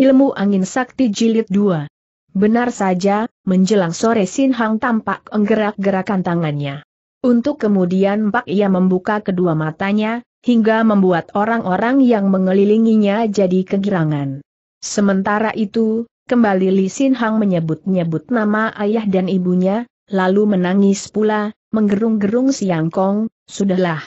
Ilmu Angin Sakti Jilid 2. Benar saja, menjelang sore Sin Hang tampak enggerak-gerakan tangannya. Untuk kemudian Pak ia membuka kedua matanya, hingga membuat orang-orang yang mengelilinginya jadi kegirangan. Sementara itu, kembali Li Sin Hang menyebut-nyebut nama ayah dan ibunya, lalu menangis pula, menggerung-gerung siang kong, sudahlah,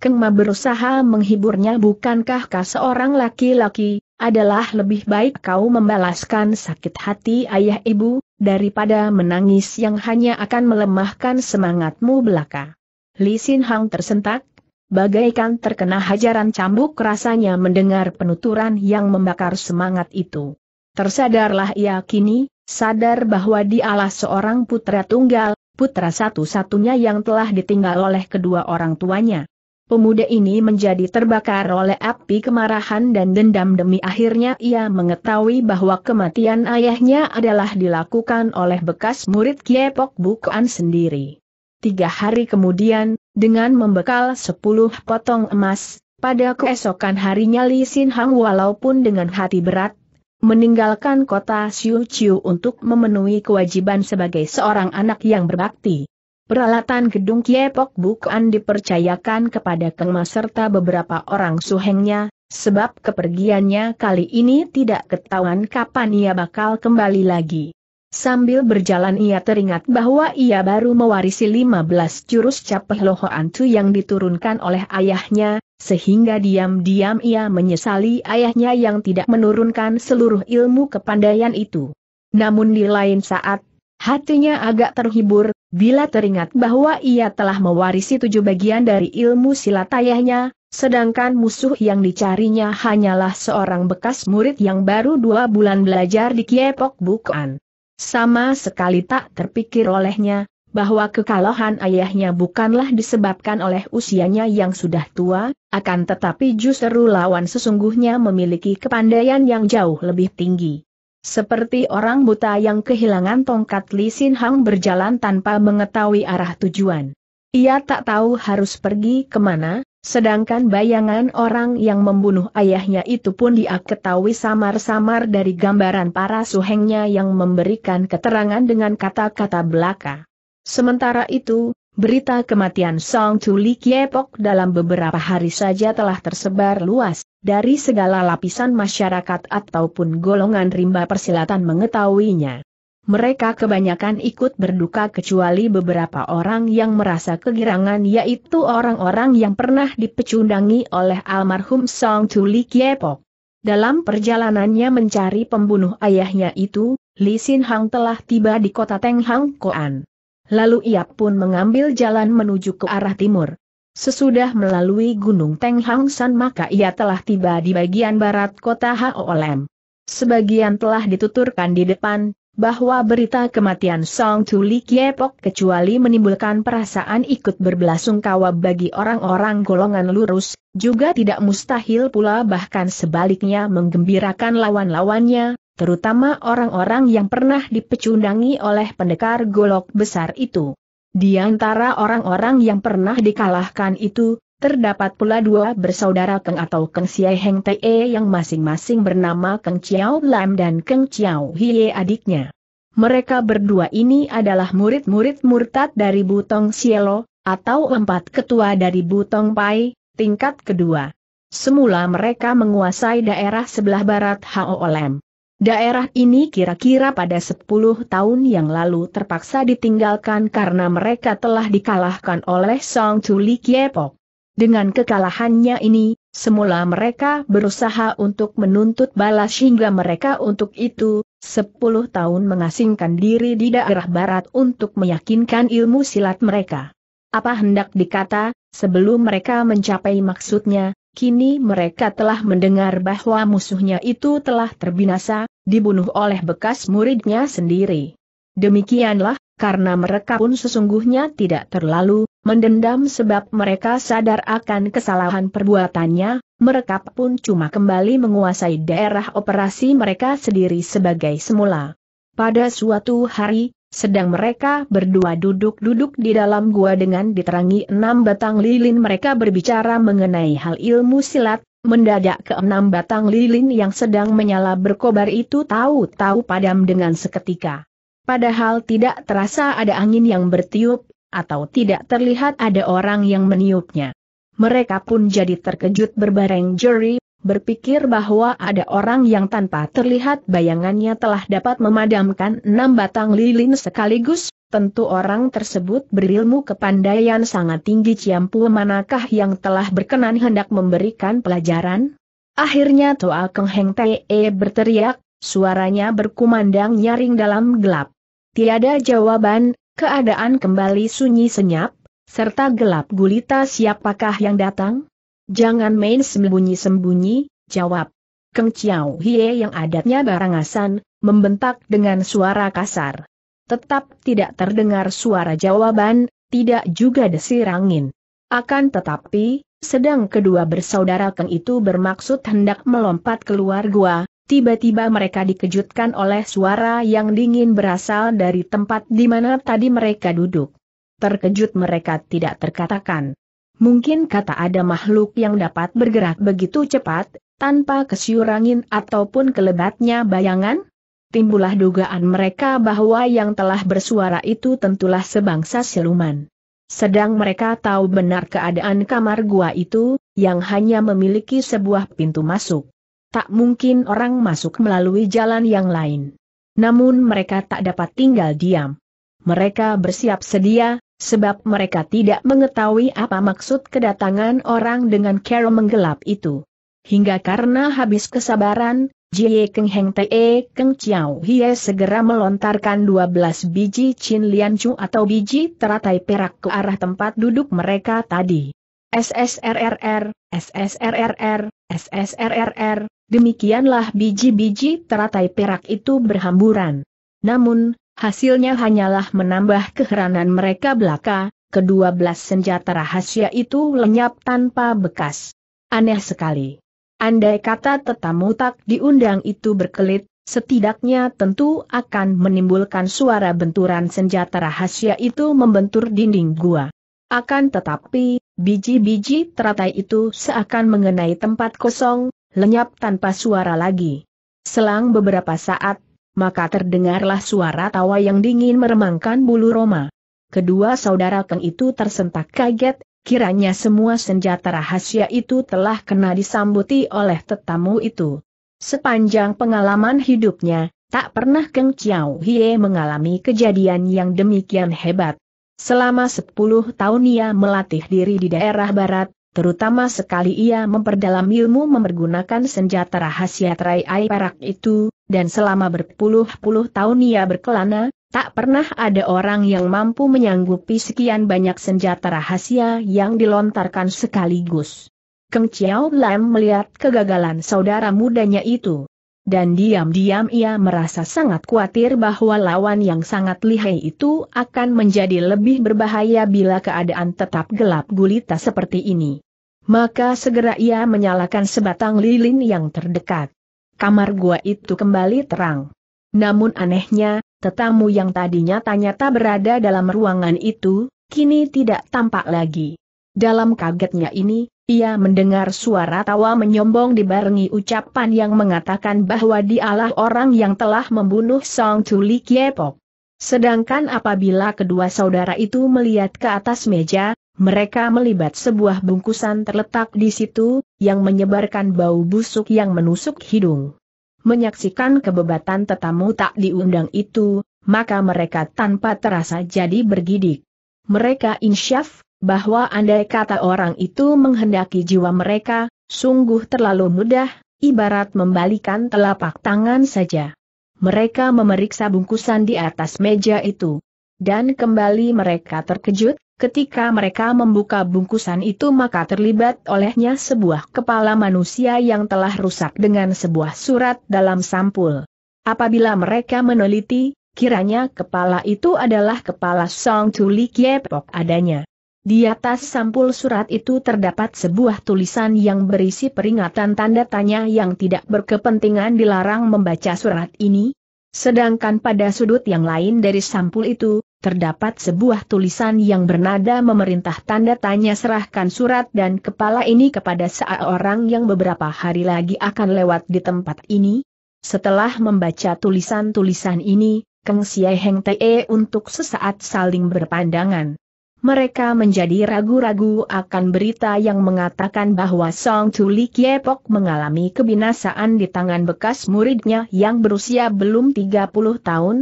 Kengma berusaha menghiburnya bukankah bukankahkah seorang laki-laki, adalah lebih baik kau membalaskan sakit hati ayah ibu, daripada menangis yang hanya akan melemahkan semangatmu belaka. Li Sin Hang tersentak, bagaikan terkena hajaran cambuk rasanya mendengar penuturan yang membakar semangat itu. Tersadarlah ia kini, sadar bahwa dialah seorang putra tunggal, putra satu-satunya yang telah ditinggal oleh kedua orang tuanya. Pemuda ini menjadi terbakar oleh api kemarahan dan dendam demi akhirnya ia mengetahui bahwa kematian ayahnya adalah dilakukan oleh bekas murid Kiepok Bukuan sendiri. Tiga hari kemudian, dengan membekal sepuluh potong emas, pada keesokan harinya Li Sin Hang walaupun dengan hati berat, meninggalkan kota Siu Chiu untuk memenuhi kewajiban sebagai seorang anak yang berbakti. Peralatan gedung Kiepok bukan dipercayakan kepada Kengma serta beberapa orang suhengnya, sebab kepergiannya kali ini tidak ketahuan kapan ia bakal kembali lagi. Sambil berjalan ia teringat bahwa ia baru mewarisi 15 jurus capeh loho antu yang diturunkan oleh ayahnya, sehingga diam-diam ia menyesali ayahnya yang tidak menurunkan seluruh ilmu kepandaian itu. Namun di lain saat, Hatinya agak terhibur, bila teringat bahwa ia telah mewarisi tujuh bagian dari ilmu silat ayahnya, sedangkan musuh yang dicarinya hanyalah seorang bekas murid yang baru dua bulan belajar di Kiepok Bukan. Sama sekali tak terpikir olehnya, bahwa kekalahan ayahnya bukanlah disebabkan oleh usianya yang sudah tua, akan tetapi justru lawan sesungguhnya memiliki kepandaian yang jauh lebih tinggi. Seperti orang buta yang kehilangan tongkat Li Sin Hang berjalan tanpa mengetahui arah tujuan. Ia tak tahu harus pergi kemana, sedangkan bayangan orang yang membunuh ayahnya itu pun dia ketahui samar-samar dari gambaran para suhengnya yang memberikan keterangan dengan kata-kata belaka. Sementara itu, Berita kematian Song Li Kiepok dalam beberapa hari saja telah tersebar luas, dari segala lapisan masyarakat ataupun golongan rimba persilatan mengetahuinya. Mereka kebanyakan ikut berduka kecuali beberapa orang yang merasa kegirangan yaitu orang-orang yang pernah dipecundangi oleh almarhum Song Li Kiepok. Dalam perjalanannya mencari pembunuh ayahnya itu, Li Sin Hang telah tiba di kota Teng Hang Koan lalu ia pun mengambil jalan menuju ke arah timur. Sesudah melalui Gunung Teng Hang San maka ia telah tiba di bagian barat kota Haolem. Sebagian telah dituturkan di depan, bahwa berita kematian Song Li Kiepok kecuali menimbulkan perasaan ikut berbelasungkawa bagi orang-orang golongan lurus, juga tidak mustahil pula bahkan sebaliknya menggembirakan lawan-lawannya, terutama orang-orang yang pernah dipecundangi oleh pendekar golok besar itu. Di antara orang-orang yang pernah dikalahkan itu, terdapat pula dua bersaudara Keng atau Keng Siai Heng Te yang masing-masing bernama Keng Chiao Lam dan Keng Chiao Hie adiknya. Mereka berdua ini adalah murid-murid murtad dari Butong Sielo, atau empat ketua dari Butong Pai, tingkat kedua. Semula mereka menguasai daerah sebelah barat hao Haolem. Daerah ini kira-kira pada 10 tahun yang lalu terpaksa ditinggalkan karena mereka telah dikalahkan oleh Song Chuli Kiepok. Dengan kekalahannya ini, semula mereka berusaha untuk menuntut balas hingga mereka untuk itu, 10 tahun mengasingkan diri di daerah barat untuk meyakinkan ilmu silat mereka. Apa hendak dikata, sebelum mereka mencapai maksudnya, Kini mereka telah mendengar bahwa musuhnya itu telah terbinasa, dibunuh oleh bekas muridnya sendiri. Demikianlah, karena mereka pun sesungguhnya tidak terlalu mendendam sebab mereka sadar akan kesalahan perbuatannya, mereka pun cuma kembali menguasai daerah operasi mereka sendiri sebagai semula. Pada suatu hari, sedang mereka berdua duduk-duduk di dalam gua dengan diterangi enam batang lilin mereka berbicara mengenai hal ilmu silat, mendadak ke enam batang lilin yang sedang menyala berkobar itu tahu-tahu padam dengan seketika. Padahal tidak terasa ada angin yang bertiup, atau tidak terlihat ada orang yang meniupnya. Mereka pun jadi terkejut berbareng juri, berpikir bahwa ada orang yang tanpa terlihat bayangannya telah dapat memadamkan enam batang lilin sekaligus, tentu orang tersebut berilmu kepandaian sangat tinggi Ciampu manakah yang telah berkenan hendak memberikan pelajaran? Akhirnya Toa Keng Heng Te berteriak, suaranya berkumandang nyaring dalam gelap. Tiada jawaban, keadaan kembali sunyi senyap, serta gelap gulita siapakah yang datang? Jangan main sembunyi-sembunyi, jawab. Keng Chiao Hie yang adatnya barangasan, membentak dengan suara kasar. Tetap tidak terdengar suara jawaban, tidak juga desir angin. Akan tetapi, sedang kedua bersaudara Keng itu bermaksud hendak melompat keluar gua, tiba-tiba mereka dikejutkan oleh suara yang dingin berasal dari tempat di mana tadi mereka duduk. Terkejut mereka tidak terkatakan. Mungkin kata ada makhluk yang dapat bergerak begitu cepat, tanpa kesyurangin ataupun kelebatnya bayangan? Timbulah dugaan mereka bahwa yang telah bersuara itu tentulah sebangsa siluman. Sedang mereka tahu benar keadaan kamar gua itu, yang hanya memiliki sebuah pintu masuk. Tak mungkin orang masuk melalui jalan yang lain. Namun mereka tak dapat tinggal diam. Mereka bersiap sedia, sebab mereka tidak mengetahui apa maksud kedatangan orang dengan cara menggelap itu. Hingga karena habis kesabaran, Jie Keng Heng Te Keng Chiao Hie segera melontarkan 12 biji Chin Lian Chu atau biji teratai perak ke arah tempat duduk mereka tadi. SSRRR, SSRRR, SSRRR, demikianlah biji-biji teratai perak itu berhamburan. Namun, Hasilnya hanyalah menambah keheranan mereka belaka, kedua belas senjata rahasia itu lenyap tanpa bekas. Aneh sekali. Andai kata tetamu tak diundang itu berkelit, setidaknya tentu akan menimbulkan suara benturan senjata rahasia itu membentur dinding gua. Akan tetapi, biji-biji teratai itu seakan mengenai tempat kosong, lenyap tanpa suara lagi. Selang beberapa saat, maka terdengarlah suara tawa yang dingin meremangkan bulu Roma. Kedua saudara Keng itu tersentak kaget, kiranya semua senjata rahasia itu telah kena disambuti oleh tetamu itu. Sepanjang pengalaman hidupnya, tak pernah Keng Chiao Hie mengalami kejadian yang demikian hebat. Selama 10 tahun ia melatih diri di daerah barat, Terutama sekali ia memperdalam ilmu mempergunakan senjata rahasia terai perak itu, dan selama berpuluh-puluh tahun ia berkelana, tak pernah ada orang yang mampu menyanggupi sekian banyak senjata rahasia yang dilontarkan sekaligus. Keng Chiao Lam melihat kegagalan saudara mudanya itu. Dan diam-diam ia merasa sangat khawatir bahwa lawan yang sangat lihai itu akan menjadi lebih berbahaya bila keadaan tetap gelap gulita seperti ini. Maka segera ia menyalakan sebatang lilin yang terdekat. Kamar gua itu kembali terang. Namun anehnya, tetamu yang tadinya ternyata berada dalam ruangan itu, kini tidak tampak lagi. Dalam kagetnya ini, ia mendengar suara tawa menyombong dibarengi ucapan yang mengatakan bahwa dialah orang yang telah membunuh Song Li Kiepok. Sedangkan apabila kedua saudara itu melihat ke atas meja, mereka melibat sebuah bungkusan terletak di situ, yang menyebarkan bau busuk yang menusuk hidung. Menyaksikan kebebatan tetamu tak diundang itu, maka mereka tanpa terasa jadi bergidik. Mereka insyaf, bahwa andai kata orang itu menghendaki jiwa mereka, sungguh terlalu mudah, ibarat membalikan telapak tangan saja. Mereka memeriksa bungkusan di atas meja itu. Dan kembali mereka terkejut, Ketika mereka membuka bungkusan itu maka terlibat olehnya sebuah kepala manusia yang telah rusak dengan sebuah surat dalam sampul. Apabila mereka meneliti, kiranya kepala itu adalah kepala Song Tuli Kiepok adanya. Di atas sampul surat itu terdapat sebuah tulisan yang berisi peringatan tanda tanya yang tidak berkepentingan dilarang membaca surat ini. Sedangkan pada sudut yang lain dari sampul itu, terdapat sebuah tulisan yang bernada memerintah tanda tanya serahkan surat dan kepala ini kepada seorang yang beberapa hari lagi akan lewat di tempat ini. Setelah membaca tulisan-tulisan ini, Kang Siai Heng untuk sesaat saling berpandangan. Mereka menjadi ragu-ragu akan berita yang mengatakan bahwa Song Tuli Kiepok mengalami kebinasaan di tangan bekas muridnya yang berusia belum 30 tahun.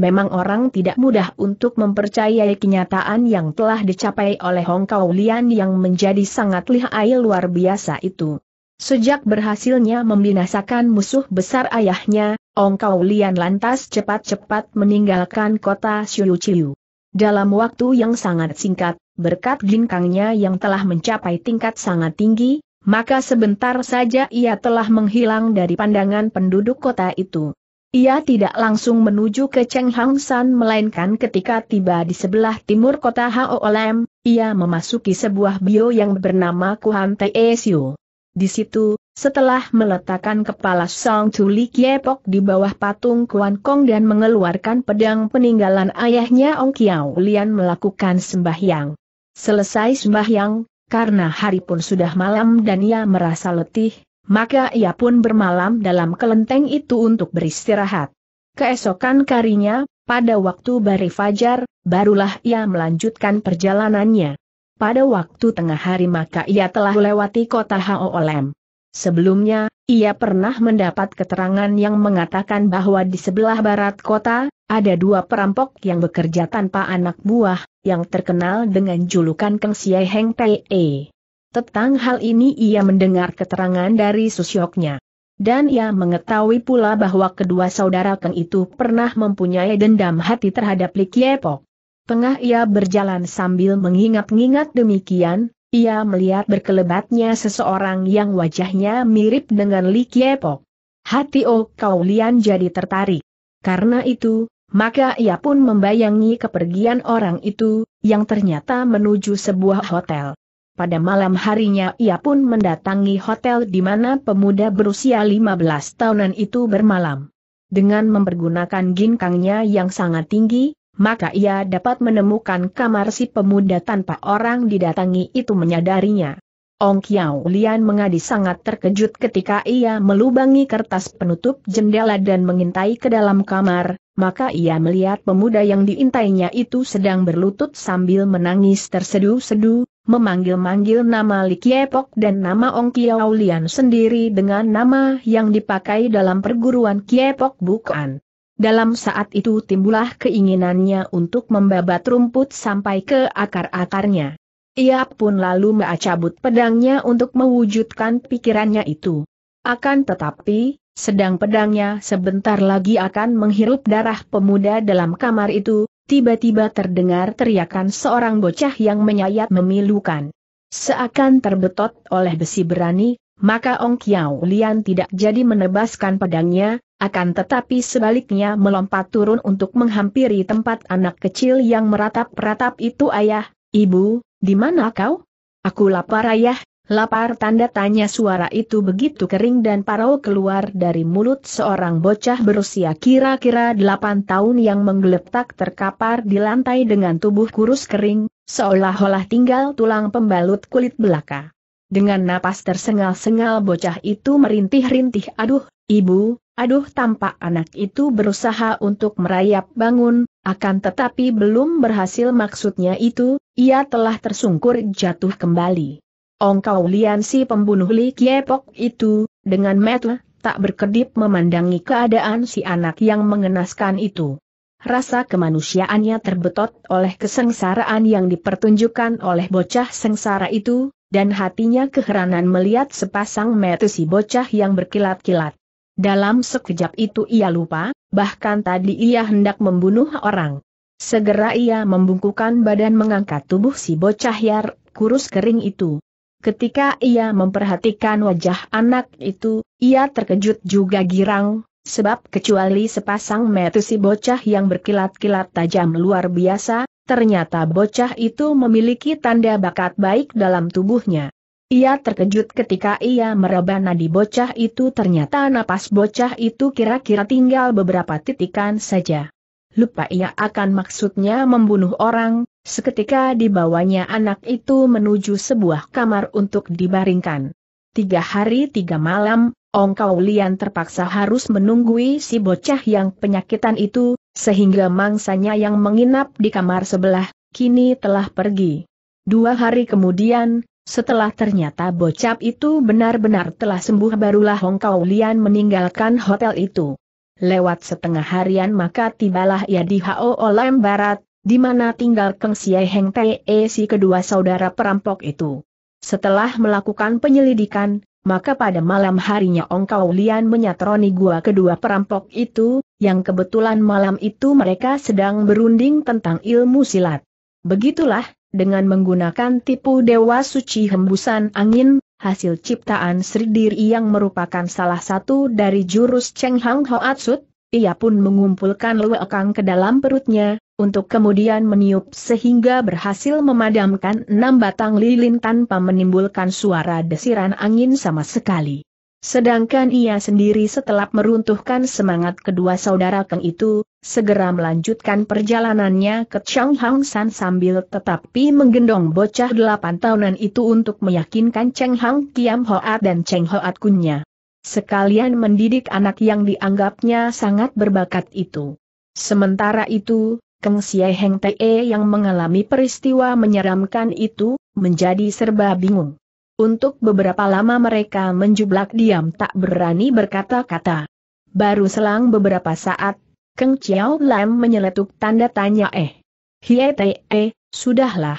Memang orang tidak mudah untuk mempercayai kenyataan yang telah dicapai oleh Hong Kau Lian yang menjadi sangat lihai luar biasa itu. Sejak berhasilnya membinasakan musuh besar ayahnya, Hong Kau Lian lantas cepat-cepat meninggalkan kota Xiu Chiu. Dalam waktu yang sangat singkat, berkat ginkangnya yang telah mencapai tingkat sangat tinggi, maka sebentar saja ia telah menghilang dari pandangan penduduk kota itu. Ia tidak langsung menuju ke Cheng Hang San melainkan ketika tiba di sebelah timur kota Haolem, ia memasuki sebuah bio yang bernama Kuhan Te Siu. Di situ, setelah meletakkan kepala Song Chuli Kiepok di bawah patung Kuan Kong dan mengeluarkan pedang peninggalan ayahnya Ong Kiao Lian melakukan sembahyang. Selesai sembahyang, karena hari pun sudah malam dan ia merasa letih, maka ia pun bermalam dalam kelenteng itu untuk beristirahat. Keesokan karinya, pada waktu bari fajar, barulah ia melanjutkan perjalanannya. Pada waktu tengah hari maka ia telah melewati kota Haolem. Sebelumnya, ia pernah mendapat keterangan yang mengatakan bahwa di sebelah barat kota, ada dua perampok yang bekerja tanpa anak buah, yang terkenal dengan julukan Keng Siai Heng Pei. Tentang hal ini ia mendengar keterangan dari susyoknya. Dan ia mengetahui pula bahwa kedua saudara Keng itu pernah mempunyai dendam hati terhadap Li Kiepok. Tengah ia berjalan sambil mengingat-ingat demikian, ia melihat berkelebatnya seseorang yang wajahnya mirip dengan Li Kiepok. Hati Oh Kau Lian jadi tertarik. Karena itu, maka ia pun membayangi kepergian orang itu, yang ternyata menuju sebuah hotel. Pada malam harinya ia pun mendatangi hotel di mana pemuda berusia 15 tahunan itu bermalam. Dengan mempergunakan ginkangnya yang sangat tinggi, maka ia dapat menemukan kamar si pemuda tanpa orang didatangi itu menyadarinya. Ong Kiao Lian mengadi sangat terkejut ketika ia melubangi kertas penutup jendela dan mengintai ke dalam kamar, maka ia melihat pemuda yang diintainya itu sedang berlutut sambil menangis tersedu-sedu, memanggil-manggil nama Li Kiepok dan nama Ong Kiao Lian sendiri dengan nama yang dipakai dalam perguruan Kiepok bukan. Dalam saat itu timbullah keinginannya untuk membabat rumput sampai ke akar-akarnya. Ia pun lalu mengacabut pedangnya untuk mewujudkan pikirannya itu. Akan tetapi, sedang pedangnya sebentar lagi akan menghirup darah pemuda dalam kamar itu, tiba-tiba terdengar teriakan seorang bocah yang menyayat memilukan. Seakan terbetot oleh besi berani, maka Ong Kiao Lian tidak jadi menebaskan pedangnya, akan tetapi sebaliknya melompat turun untuk menghampiri tempat anak kecil yang meratap-ratap itu ayah, ibu, di mana kau? Aku lapar ayah, lapar tanda tanya suara itu begitu kering dan parau keluar dari mulut seorang bocah berusia kira-kira 8 tahun yang menggeletak terkapar di lantai dengan tubuh kurus kering, seolah-olah tinggal tulang pembalut kulit belaka. Dengan napas tersengal-sengal bocah itu merintih-rintih aduh, ibu, aduh tampak anak itu berusaha untuk merayap bangun, akan tetapi belum berhasil maksudnya itu, ia telah tersungkur jatuh kembali. Ongkau lian si pembunuh Li Kiepok itu, dengan mata tak berkedip memandangi keadaan si anak yang mengenaskan itu. Rasa kemanusiaannya terbetot oleh kesengsaraan yang dipertunjukkan oleh bocah sengsara itu, dan hatinya keheranan melihat sepasang mata si bocah yang berkilat-kilat. Dalam sekejap itu ia lupa, bahkan tadi ia hendak membunuh orang. Segera ia membungkukan badan mengangkat tubuh si bocah yar, kurus kering itu. Ketika ia memperhatikan wajah anak itu, ia terkejut juga girang, sebab kecuali sepasang mata si bocah yang berkilat-kilat tajam luar biasa, Ternyata bocah itu memiliki tanda bakat baik dalam tubuhnya. Ia terkejut ketika ia meraba nadi bocah itu ternyata napas bocah itu kira-kira tinggal beberapa titikan saja. Lupa ia akan maksudnya membunuh orang, seketika dibawanya anak itu menuju sebuah kamar untuk dibaringkan. Tiga hari tiga malam, Ong Kaulian terpaksa harus menunggui si bocah yang penyakitan itu, sehingga mangsanya yang menginap di kamar sebelah, kini telah pergi. Dua hari kemudian, setelah ternyata bocap itu benar-benar telah sembuh barulah Hong Kau Lian meninggalkan hotel itu. Lewat setengah harian maka tibalah ia di Hao Olem Barat, di mana tinggal Keng Siai Heng Tee si kedua saudara perampok itu. Setelah melakukan penyelidikan, maka pada malam harinya Ong Kau Lian menyatroni gua kedua perampok itu, yang kebetulan malam itu mereka sedang berunding tentang ilmu silat. Begitulah, dengan menggunakan tipu dewa suci hembusan angin, hasil ciptaan Sri Diri yang merupakan salah satu dari jurus Cheng Hang Hoatsut, ia pun mengumpulkan luekang ke dalam perutnya, untuk kemudian meniup sehingga berhasil memadamkan enam batang lilin tanpa menimbulkan suara desiran angin sama sekali. Sedangkan ia sendiri setelah meruntuhkan semangat kedua saudara Keng itu, segera melanjutkan perjalanannya ke Changhang San sambil tetapi menggendong bocah delapan tahunan itu untuk meyakinkan Cheng Hang Kiam Hoat dan Cheng Hoat Kunnya. Sekalian mendidik anak yang dianggapnya sangat berbakat itu. Sementara itu, Keng Xie Heng Te e yang mengalami peristiwa menyeramkan itu, menjadi serba bingung. Untuk beberapa lama mereka menjublak diam tak berani berkata-kata. Baru selang beberapa saat, Keng Chiao Lam menyeletuk tanda tanya eh. Hie Te E, sudahlah.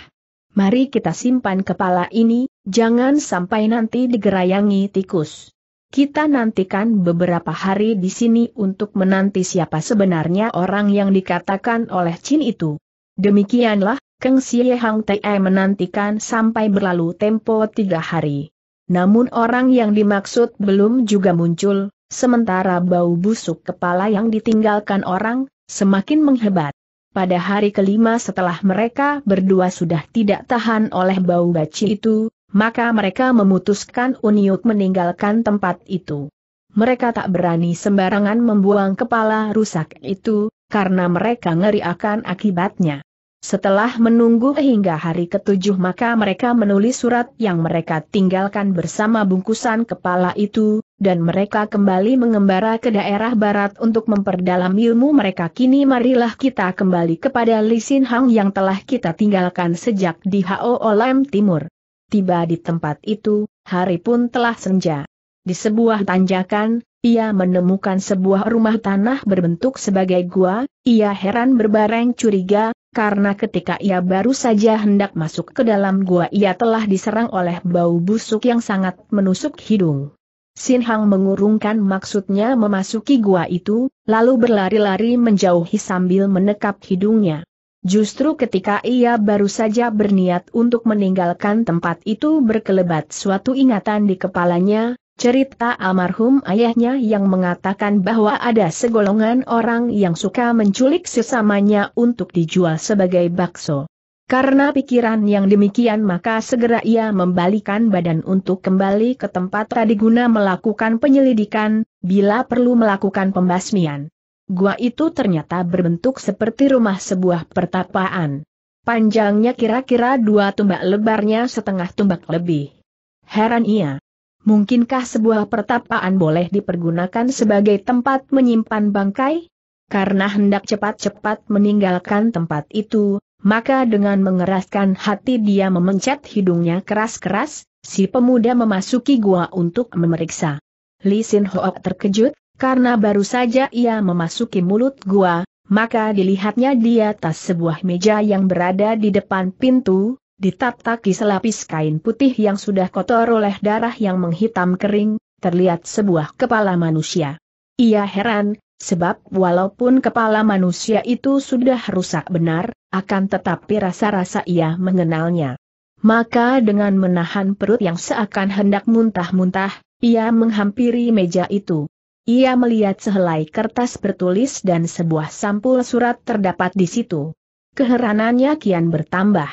Mari kita simpan kepala ini, jangan sampai nanti digerayangi tikus. Kita nantikan beberapa hari di sini untuk menanti siapa sebenarnya orang yang dikatakan oleh Chin itu. Demikianlah, Keng Xie Hang Te menantikan sampai berlalu tempo tiga hari. Namun orang yang dimaksud belum juga muncul, sementara bau busuk kepala yang ditinggalkan orang, semakin menghebat. Pada hari kelima setelah mereka berdua sudah tidak tahan oleh bau baci itu, maka mereka memutuskan Uniuk meninggalkan tempat itu. Mereka tak berani sembarangan membuang kepala rusak itu, karena mereka ngeri akan akibatnya. Setelah menunggu hingga hari ketujuh maka mereka menulis surat yang mereka tinggalkan bersama bungkusan kepala itu, dan mereka kembali mengembara ke daerah barat untuk memperdalam ilmu mereka. Kini marilah kita kembali kepada Lisin Hang yang telah kita tinggalkan sejak di Hao Olam Timur tiba di tempat itu, hari pun telah senja. Di sebuah tanjakan, ia menemukan sebuah rumah tanah berbentuk sebagai gua, ia heran berbareng curiga, karena ketika ia baru saja hendak masuk ke dalam gua ia telah diserang oleh bau busuk yang sangat menusuk hidung. Sin Hang mengurungkan maksudnya memasuki gua itu, lalu berlari-lari menjauhi sambil menekap hidungnya. Justru ketika ia baru saja berniat untuk meninggalkan tempat itu berkelebat suatu ingatan di kepalanya, cerita almarhum ayahnya yang mengatakan bahwa ada segolongan orang yang suka menculik sesamanya untuk dijual sebagai bakso. Karena pikiran yang demikian maka segera ia membalikan badan untuk kembali ke tempat tadi guna melakukan penyelidikan, bila perlu melakukan pembasmian. Gua itu ternyata berbentuk seperti rumah sebuah pertapaan. Panjangnya kira-kira dua tumbak lebarnya setengah tumbak lebih. Heran ia. Mungkinkah sebuah pertapaan boleh dipergunakan sebagai tempat menyimpan bangkai? Karena hendak cepat-cepat meninggalkan tempat itu, maka dengan mengeraskan hati dia memencet hidungnya keras-keras, si pemuda memasuki gua untuk memeriksa. Li Sin Hoak terkejut, karena baru saja ia memasuki mulut gua, maka dilihatnya di atas sebuah meja yang berada di depan pintu, ditataki selapis kain putih yang sudah kotor oleh darah yang menghitam kering, terlihat sebuah kepala manusia. Ia heran, sebab walaupun kepala manusia itu sudah rusak benar, akan tetapi rasa-rasa ia mengenalnya. Maka dengan menahan perut yang seakan hendak muntah-muntah, ia menghampiri meja itu. Ia melihat sehelai kertas bertulis dan sebuah sampul surat terdapat di situ. Keheranannya kian bertambah.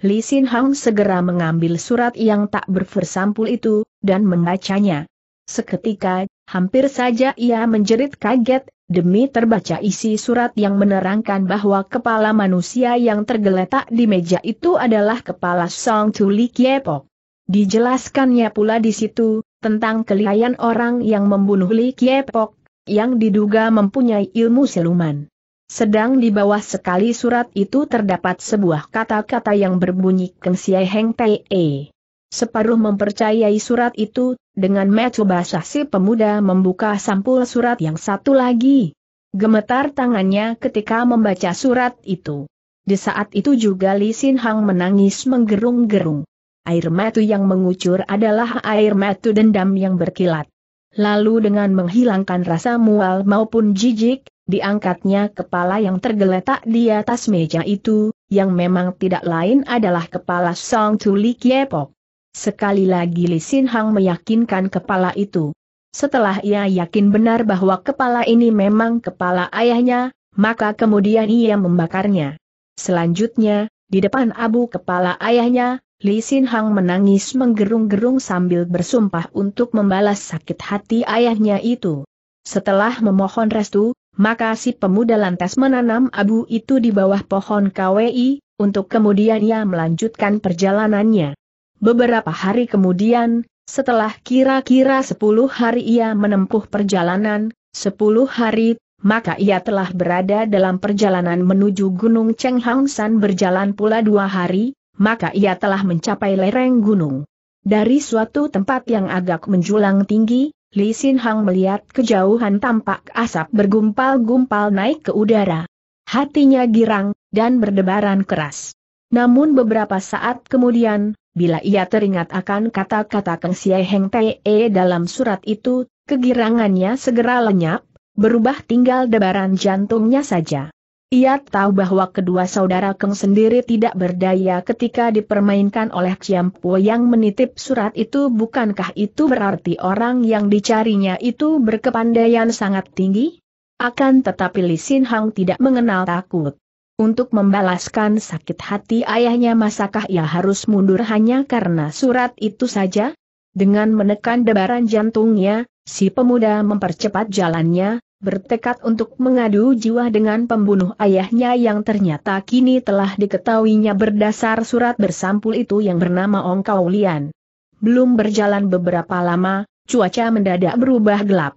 Li Sin Hang segera mengambil surat yang tak berversampul itu, dan membacanya. Seketika, hampir saja ia menjerit kaget, demi terbaca isi surat yang menerangkan bahwa kepala manusia yang tergeletak di meja itu adalah kepala Song Tuli Kiepok. Dijelaskannya pula di situ, tentang kelihayan orang yang membunuh Li Kiepok, yang diduga mempunyai ilmu siluman. Sedang di bawah sekali surat itu terdapat sebuah kata-kata yang berbunyi Keng Siai Heng Pei. -e. Separuh mempercayai surat itu, dengan mencoba si pemuda membuka sampul surat yang satu lagi. Gemetar tangannya ketika membaca surat itu. Di saat itu juga Li Sin Hang menangis menggerung-gerung air matu yang mengucur adalah air matu dendam yang berkilat. Lalu dengan menghilangkan rasa mual maupun jijik, diangkatnya kepala yang tergeletak di atas meja itu, yang memang tidak lain adalah kepala Song Tuli Kiepok. Sekali lagi Li Sin Hang meyakinkan kepala itu. Setelah ia yakin benar bahwa kepala ini memang kepala ayahnya, maka kemudian ia membakarnya. Selanjutnya, di depan abu kepala ayahnya, Li Xin Hang menangis menggerung-gerung sambil bersumpah untuk membalas sakit hati ayahnya itu. Setelah memohon restu, maka si pemuda lantas menanam abu itu di bawah pohon KWI, untuk kemudian ia melanjutkan perjalanannya. Beberapa hari kemudian, setelah kira-kira sepuluh hari ia menempuh perjalanan, sepuluh hari maka ia telah berada dalam perjalanan menuju Gunung Cheng Hang San berjalan pula dua hari, maka ia telah mencapai lereng gunung. Dari suatu tempat yang agak menjulang tinggi, Li Sin Hang melihat kejauhan tampak asap bergumpal-gumpal naik ke udara. Hatinya girang, dan berdebaran keras. Namun beberapa saat kemudian, bila ia teringat akan kata-kata Kang Siai Heng Te e dalam surat itu, kegirangannya segera lenyap, berubah tinggal debaran jantungnya saja. Ia tahu bahwa kedua saudara Keng sendiri tidak berdaya ketika dipermainkan oleh Ciampo yang menitip surat itu bukankah itu berarti orang yang dicarinya itu berkepandaian sangat tinggi? Akan tetapi Li Sin Hang tidak mengenal takut. Untuk membalaskan sakit hati ayahnya masakah ia harus mundur hanya karena surat itu saja? Dengan menekan debaran jantungnya, si pemuda mempercepat jalannya, bertekad untuk mengadu jiwa dengan pembunuh ayahnya yang ternyata kini telah diketahuinya berdasar surat bersampul itu yang bernama Ong Kaulian. Belum berjalan beberapa lama, cuaca mendadak berubah gelap.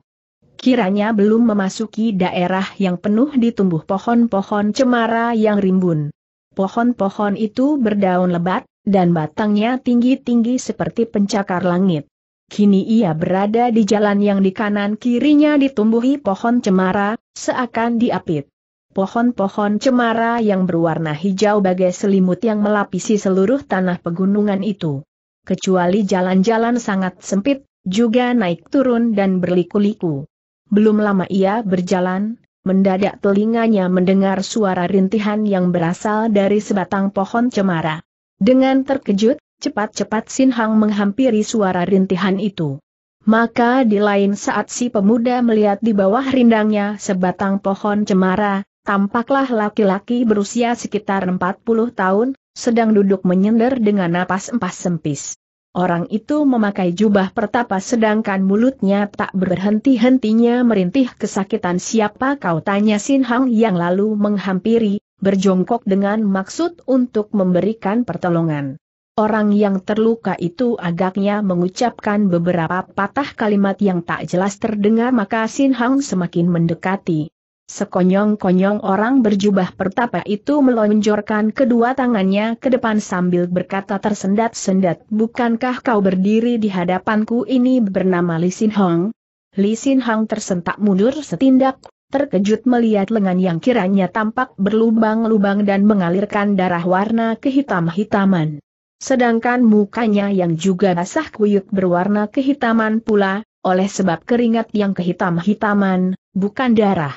Kiranya belum memasuki daerah yang penuh ditumbuh pohon-pohon cemara yang rimbun. Pohon-pohon itu berdaun lebat, dan batangnya tinggi-tinggi seperti pencakar langit. Kini ia berada di jalan yang di kanan kirinya ditumbuhi pohon cemara, seakan diapit. Pohon-pohon cemara yang berwarna hijau bagai selimut yang melapisi seluruh tanah pegunungan itu. Kecuali jalan-jalan sangat sempit, juga naik turun dan berliku-liku. Belum lama ia berjalan, mendadak telinganya mendengar suara rintihan yang berasal dari sebatang pohon cemara. Dengan terkejut, Cepat-cepat Sin Hang menghampiri suara rintihan itu. Maka di lain saat si pemuda melihat di bawah rindangnya sebatang pohon cemara, tampaklah laki-laki berusia sekitar 40 tahun, sedang duduk menyender dengan napas empas sempis. Orang itu memakai jubah pertapa sedangkan mulutnya tak berhenti-hentinya merintih kesakitan siapa kau tanya Sin Hang yang lalu menghampiri, berjongkok dengan maksud untuk memberikan pertolongan. Orang yang terluka itu agaknya mengucapkan beberapa patah kalimat yang tak jelas terdengar maka Sin Hang semakin mendekati. Sekonyong-konyong orang berjubah pertapa itu melonjorkan kedua tangannya ke depan sambil berkata tersendat-sendat Bukankah kau berdiri di hadapanku ini bernama Li Sin Hong? Li Sin Hong tersentak mundur setindak, terkejut melihat lengan yang kiranya tampak berlubang-lubang dan mengalirkan darah warna kehitam-hitaman. Sedangkan mukanya yang juga basah kuyuk berwarna kehitaman pula, oleh sebab keringat yang kehitam-hitaman, bukan darah.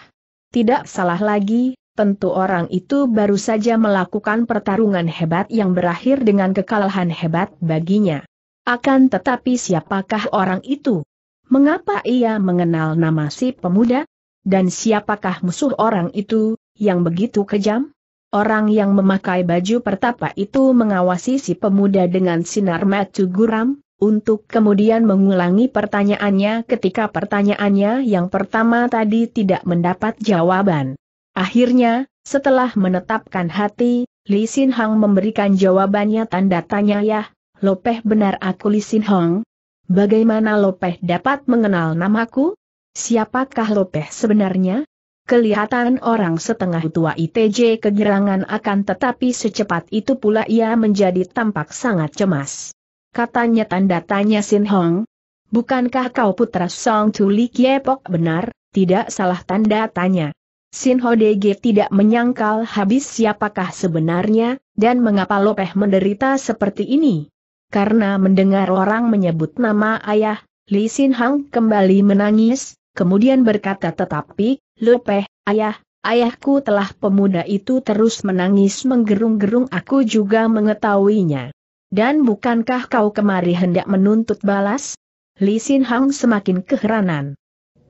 Tidak salah lagi, tentu orang itu baru saja melakukan pertarungan hebat yang berakhir dengan kekalahan hebat baginya. Akan tetapi siapakah orang itu? Mengapa ia mengenal nama si pemuda? Dan siapakah musuh orang itu, yang begitu kejam? Orang yang memakai baju pertapa itu mengawasi si pemuda dengan sinar mata guram, untuk kemudian mengulangi pertanyaannya ketika pertanyaannya yang pertama tadi tidak mendapat jawaban. Akhirnya, setelah menetapkan hati, Li Sin Hang memberikan jawabannya tanda tanya "Ya, Lopeh benar aku Li Sin Hang? Bagaimana Lopeh dapat mengenal namaku? Siapakah Lopeh sebenarnya? Kelihatan orang setengah tua ITJ kegerangan akan tetapi secepat itu pula ia menjadi tampak sangat cemas. Katanya tanda tanya Sin Hong. Bukankah kau putra Song Li Kiepok benar? Tidak salah tanda tanya. Sin Ho Hodege tidak menyangkal habis siapakah sebenarnya, dan mengapa Lopeh menderita seperti ini. Karena mendengar orang menyebut nama ayah, Li Sin Hong kembali menangis, kemudian berkata tetapi, Lepeh, ayah, ayahku telah pemuda itu terus menangis menggerung-gerung aku juga mengetahuinya. Dan bukankah kau kemari hendak menuntut balas? Li Sin Hang semakin keheranan.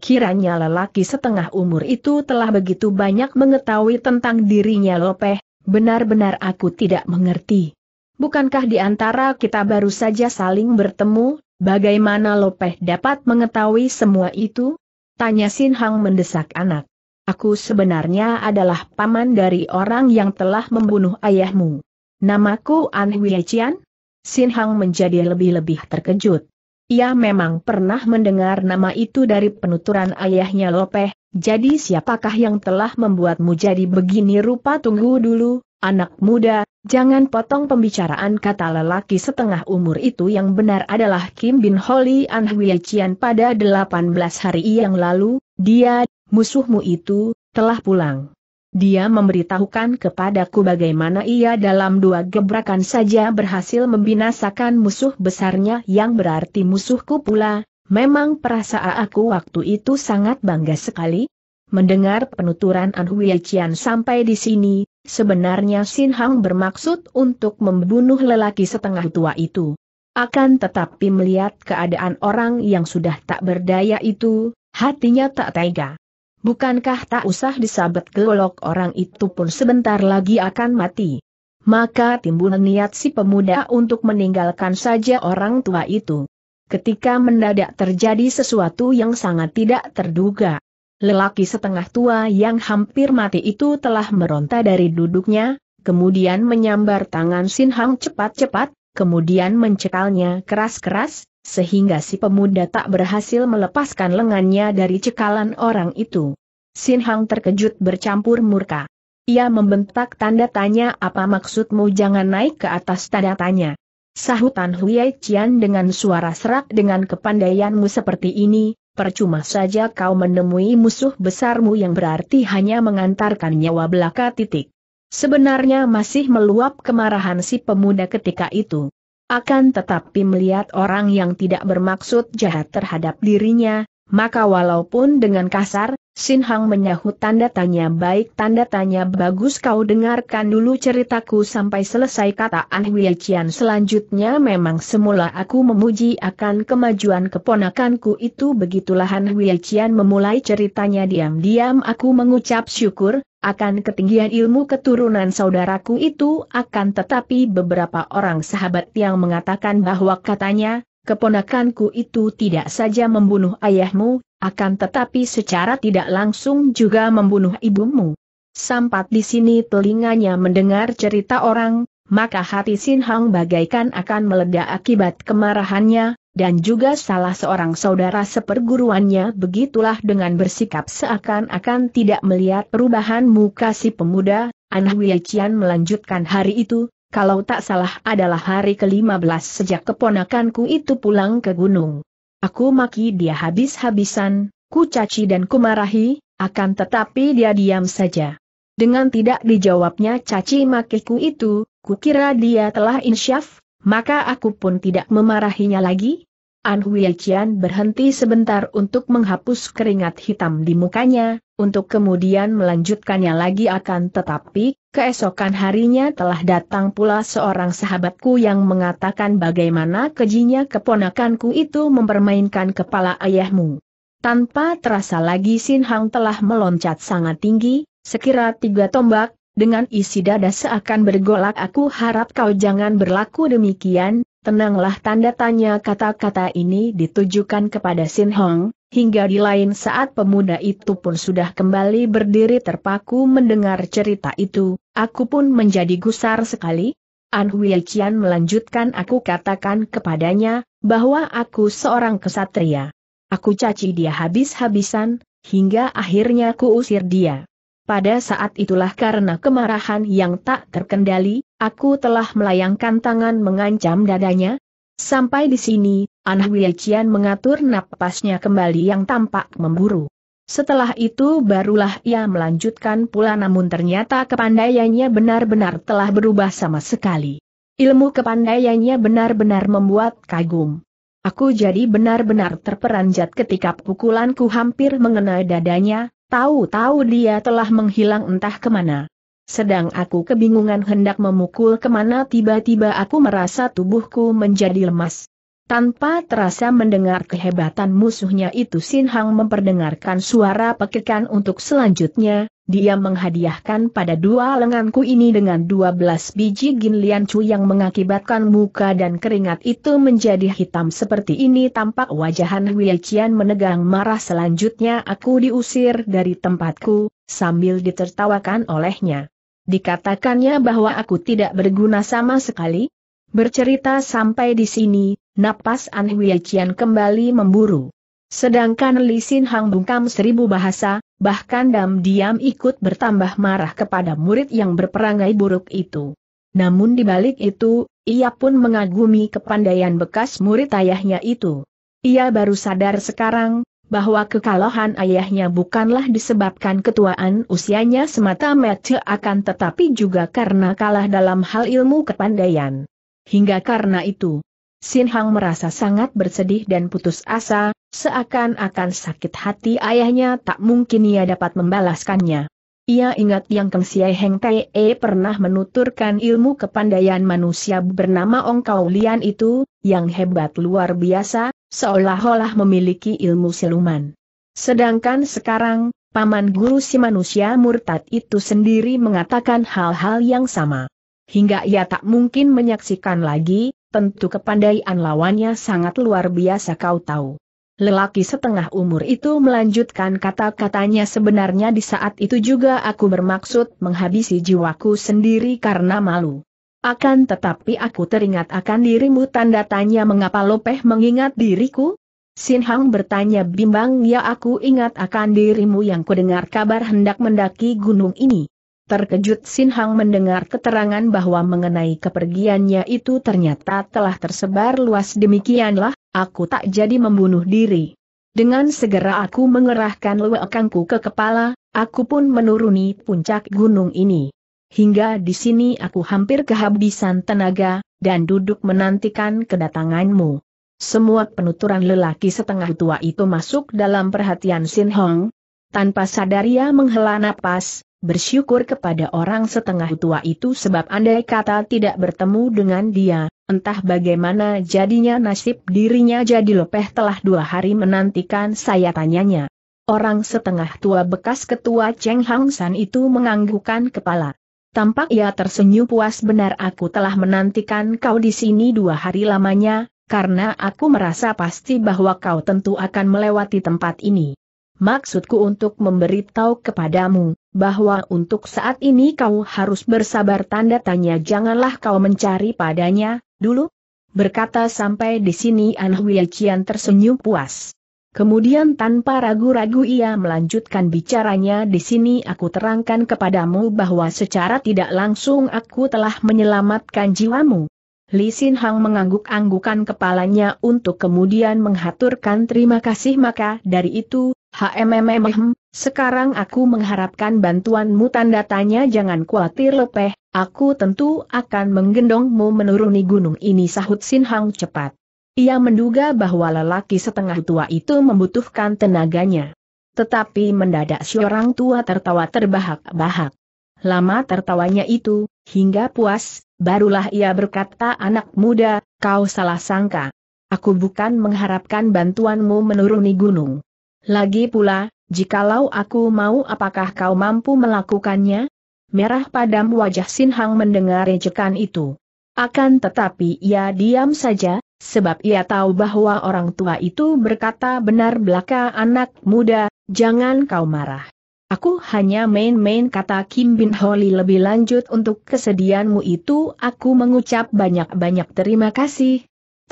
Kiranya lelaki setengah umur itu telah begitu banyak mengetahui tentang dirinya Lopeh, benar-benar aku tidak mengerti. Bukankah di antara kita baru saja saling bertemu, bagaimana Lopeh dapat mengetahui semua itu? Tanya Sin Hang mendesak anak. Aku sebenarnya adalah paman dari orang yang telah membunuh ayahmu. Namaku An Huiqian? Sin Hang menjadi lebih-lebih terkejut. Ia memang pernah mendengar nama itu dari penuturan ayahnya Lopeh, jadi siapakah yang telah membuatmu jadi begini rupa tunggu dulu, anak muda, Jangan potong pembicaraan kata lelaki setengah umur itu yang benar adalah Kim Bin Holi An Hui Chian pada 18 hari yang lalu, dia, musuhmu itu, telah pulang. Dia memberitahukan kepadaku bagaimana ia dalam dua gebrakan saja berhasil membinasakan musuh besarnya yang berarti musuhku pula, memang perasaan aku waktu itu sangat bangga sekali. Mendengar penuturan An Hui sampai di sini, Sebenarnya Sin Hang bermaksud untuk membunuh lelaki setengah tua itu. Akan tetapi melihat keadaan orang yang sudah tak berdaya itu, hatinya tak tega. Bukankah tak usah disabet gelok orang itu pun sebentar lagi akan mati? Maka timbul niat si pemuda untuk meninggalkan saja orang tua itu. Ketika mendadak terjadi sesuatu yang sangat tidak terduga. Lelaki setengah tua yang hampir mati itu telah meronta dari duduknya, kemudian menyambar tangan Sin Hang cepat-cepat, kemudian mencekalnya keras-keras, sehingga si pemuda tak berhasil melepaskan lengannya dari cekalan orang itu. Sin Hang terkejut bercampur murka. Ia membentak tanda tanya apa maksudmu jangan naik ke atas tanda tanya. Sahutan Huyai Qian dengan suara serak dengan kepandaianmu seperti ini, percuma saja kau menemui musuh besarmu yang berarti hanya mengantarkan nyawa belaka titik. Sebenarnya masih meluap kemarahan si pemuda ketika itu. Akan tetapi melihat orang yang tidak bermaksud jahat terhadap dirinya, maka walaupun dengan kasar, Sin Hang menyahut tanda tanya baik tanda tanya bagus kau dengarkan dulu ceritaku sampai selesai kata An Hwi selanjutnya memang semula aku memuji akan kemajuan keponakanku itu begitulah An Hwi memulai ceritanya diam-diam aku mengucap syukur, akan ketinggian ilmu keturunan saudaraku itu akan tetapi beberapa orang sahabat yang mengatakan bahwa katanya, keponakanku itu tidak saja membunuh ayahmu, akan tetapi secara tidak langsung juga membunuh ibumu. Sampat di sini telinganya mendengar cerita orang, maka hati Sin Hang bagaikan akan meledak akibat kemarahannya, dan juga salah seorang saudara seperguruannya begitulah dengan bersikap seakan-akan tidak melihat perubahan muka si pemuda, An Hui Qian melanjutkan hari itu, kalau tak salah adalah hari ke-15 sejak keponakanku itu pulang ke gunung. Aku maki dia habis-habisan, ku caci dan ku marahi, akan tetapi dia diam saja. Dengan tidak dijawabnya caci makiku itu, kukira dia telah insyaf, maka aku pun tidak memarahinya lagi. An Huiqian berhenti sebentar untuk menghapus keringat hitam di mukanya, untuk kemudian melanjutkannya lagi akan tetapi Keesokan harinya telah datang pula seorang sahabatku yang mengatakan bagaimana kejinya keponakanku itu mempermainkan kepala ayahmu. Tanpa terasa lagi Sin Hang telah meloncat sangat tinggi, sekira tiga tombak, dengan isi dada seakan bergolak aku harap kau jangan berlaku demikian, tenanglah tanda tanya kata-kata ini ditujukan kepada Sin Hong, hingga di lain saat pemuda itu pun sudah kembali berdiri terpaku mendengar cerita itu, aku pun menjadi gusar sekali. An Hui Qian melanjutkan aku katakan kepadanya, bahwa aku seorang kesatria. Aku caci dia habis-habisan, hingga akhirnya kuusir dia. Pada saat itulah karena kemarahan yang tak terkendali, aku telah melayangkan tangan mengancam dadanya. Sampai di sini, Anah Wiyacian mengatur napasnya kembali yang tampak memburu. Setelah itu barulah ia melanjutkan pula namun ternyata kepandaiannya benar-benar telah berubah sama sekali. Ilmu kepandaiannya benar-benar membuat kagum. Aku jadi benar-benar terperanjat ketika pukulanku hampir mengenai dadanya, Tahu-tahu dia telah menghilang entah kemana. Sedang aku kebingungan hendak memukul kemana tiba-tiba aku merasa tubuhku menjadi lemas. Tanpa terasa mendengar kehebatan musuhnya itu Sin Hang memperdengarkan suara pekikan untuk selanjutnya, dia menghadiahkan pada dua lenganku ini dengan dua belas biji ginlian cu yang mengakibatkan muka dan keringat itu menjadi hitam seperti ini tampak wajahan Wilcian menegang marah selanjutnya aku diusir dari tempatku, sambil ditertawakan olehnya. Dikatakannya bahwa aku tidak berguna sama sekali? Bercerita sampai di sini, napas An Wilcian kembali memburu. Sedangkan Li Sin Hang bungkam seribu bahasa, bahkan diam-diam ikut bertambah marah kepada murid yang berperangai buruk itu. Namun di balik itu, ia pun mengagumi kepandaian bekas murid ayahnya itu. Ia baru sadar sekarang, bahwa kekalahan ayahnya bukanlah disebabkan ketuaan usianya semata mata akan tetapi juga karena kalah dalam hal ilmu kepandaian. Hingga karena itu, Sin Hang merasa sangat bersedih dan putus asa, seakan-akan sakit hati ayahnya tak mungkin ia dapat membalaskannya. Ia ingat yang Keng Siai Heng e pernah menuturkan ilmu kepandaian manusia bernama Ong Kau Lian itu, yang hebat luar biasa, seolah-olah memiliki ilmu siluman. Sedangkan sekarang, paman guru si manusia murtad itu sendiri mengatakan hal-hal yang sama. Hingga ia tak mungkin menyaksikan lagi, tentu kepandaian lawannya sangat luar biasa kau tahu. Lelaki setengah umur itu melanjutkan kata-katanya sebenarnya di saat itu juga aku bermaksud menghabisi jiwaku sendiri karena malu. Akan tetapi aku teringat akan dirimu tanda tanya mengapa Lopeh mengingat diriku? Sin Hang bertanya bimbang ya aku ingat akan dirimu yang kudengar kabar hendak mendaki gunung ini. Terkejut Sin Hang mendengar keterangan bahwa mengenai kepergiannya itu ternyata telah tersebar luas demikianlah, aku tak jadi membunuh diri. Dengan segera aku mengerahkan lewekangku ke kepala, aku pun menuruni puncak gunung ini. Hingga di sini aku hampir kehabisan tenaga, dan duduk menantikan kedatanganmu. Semua penuturan lelaki setengah tua itu masuk dalam perhatian Sin Hong. Tanpa sadar ia menghela napas, bersyukur kepada orang setengah tua itu sebab andai kata tidak bertemu dengan dia, entah bagaimana jadinya nasib dirinya jadi lepeh telah dua hari menantikan saya tanyanya. Orang setengah tua bekas ketua Cheng Hang San itu menganggukkan kepala. Tampak ia tersenyum puas benar aku telah menantikan kau di sini dua hari lamanya, karena aku merasa pasti bahwa kau tentu akan melewati tempat ini. Maksudku untuk memberitahu kepadamu, bahwa untuk saat ini kau harus bersabar tanda tanya janganlah kau mencari padanya, dulu? Berkata sampai di sini An Hui tersenyum puas. Kemudian tanpa ragu-ragu ia melanjutkan bicaranya di sini aku terangkan kepadamu bahwa secara tidak langsung aku telah menyelamatkan jiwamu. Li Sin Hang mengangguk-anggukan kepalanya untuk kemudian menghaturkan terima kasih maka dari itu, HMMM, sekarang aku mengharapkan bantuanmu tanda tanya jangan khawatir lepeh, aku tentu akan menggendongmu menuruni gunung ini sahut Sin Hang cepat. Ia menduga bahwa lelaki setengah tua itu membutuhkan tenaganya. Tetapi mendadak seorang tua tertawa terbahak-bahak. Lama tertawanya itu, hingga puas, barulah ia berkata anak muda, kau salah sangka. Aku bukan mengharapkan bantuanmu menuruni gunung. Lagi pula, jikalau aku mau apakah kau mampu melakukannya? Merah padam wajah Sin Hang mendengar ejekan itu. Akan tetapi ia diam saja, sebab ia tahu bahwa orang tua itu berkata benar belaka anak muda, jangan kau marah. Aku hanya main-main kata Kim Bin Holly lebih lanjut untuk kesedihanmu itu aku mengucap banyak-banyak terima kasih,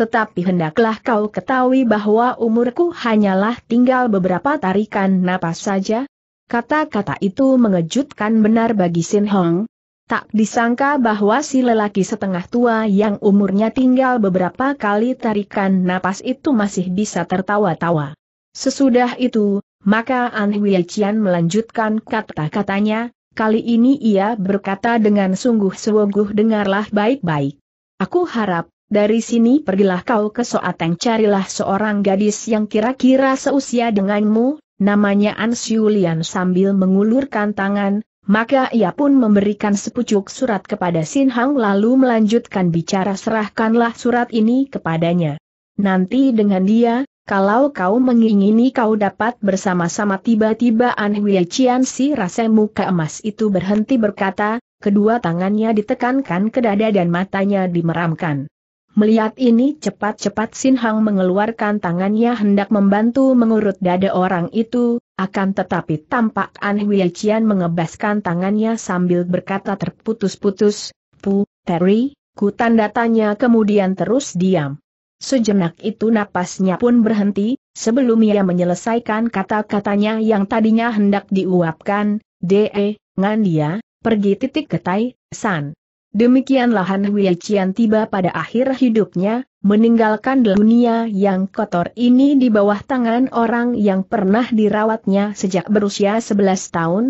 tetapi hendaklah kau ketahui bahwa umurku hanyalah tinggal beberapa tarikan napas saja. Kata-kata itu mengejutkan benar bagi Sin Hong. Tak disangka bahwa si lelaki setengah tua yang umurnya tinggal beberapa kali tarikan napas itu masih bisa tertawa-tawa. Sesudah itu, maka An Hui melanjutkan kata-katanya, kali ini ia berkata dengan sungguh-sungguh dengarlah baik-baik. Aku harap dari sini pergilah kau ke Soateng carilah seorang gadis yang kira-kira seusia denganmu, namanya An Siulian sambil mengulurkan tangan, maka ia pun memberikan sepucuk surat kepada Sin Hang lalu melanjutkan bicara serahkanlah surat ini kepadanya. Nanti dengan dia, kalau kau mengingini kau dapat bersama-sama tiba-tiba An Hwee Chian si rasa muka emas itu berhenti berkata, kedua tangannya ditekankan ke dada dan matanya dimeramkan. Melihat ini cepat-cepat Sin Hang mengeluarkan tangannya hendak membantu mengurut dada orang itu, akan tetapi tampak An Hwi Chian mengebaskan tangannya sambil berkata terputus-putus, Pu, Terry, ku tanda tanya kemudian terus diam. Sejenak itu napasnya pun berhenti, sebelum ia menyelesaikan kata-katanya yang tadinya hendak diuapkan, De, ngan dia, pergi titik ketai, san. Demikianlah Han Huiqian tiba pada akhir hidupnya, meninggalkan dunia yang kotor ini di bawah tangan orang yang pernah dirawatnya sejak berusia 11 tahun.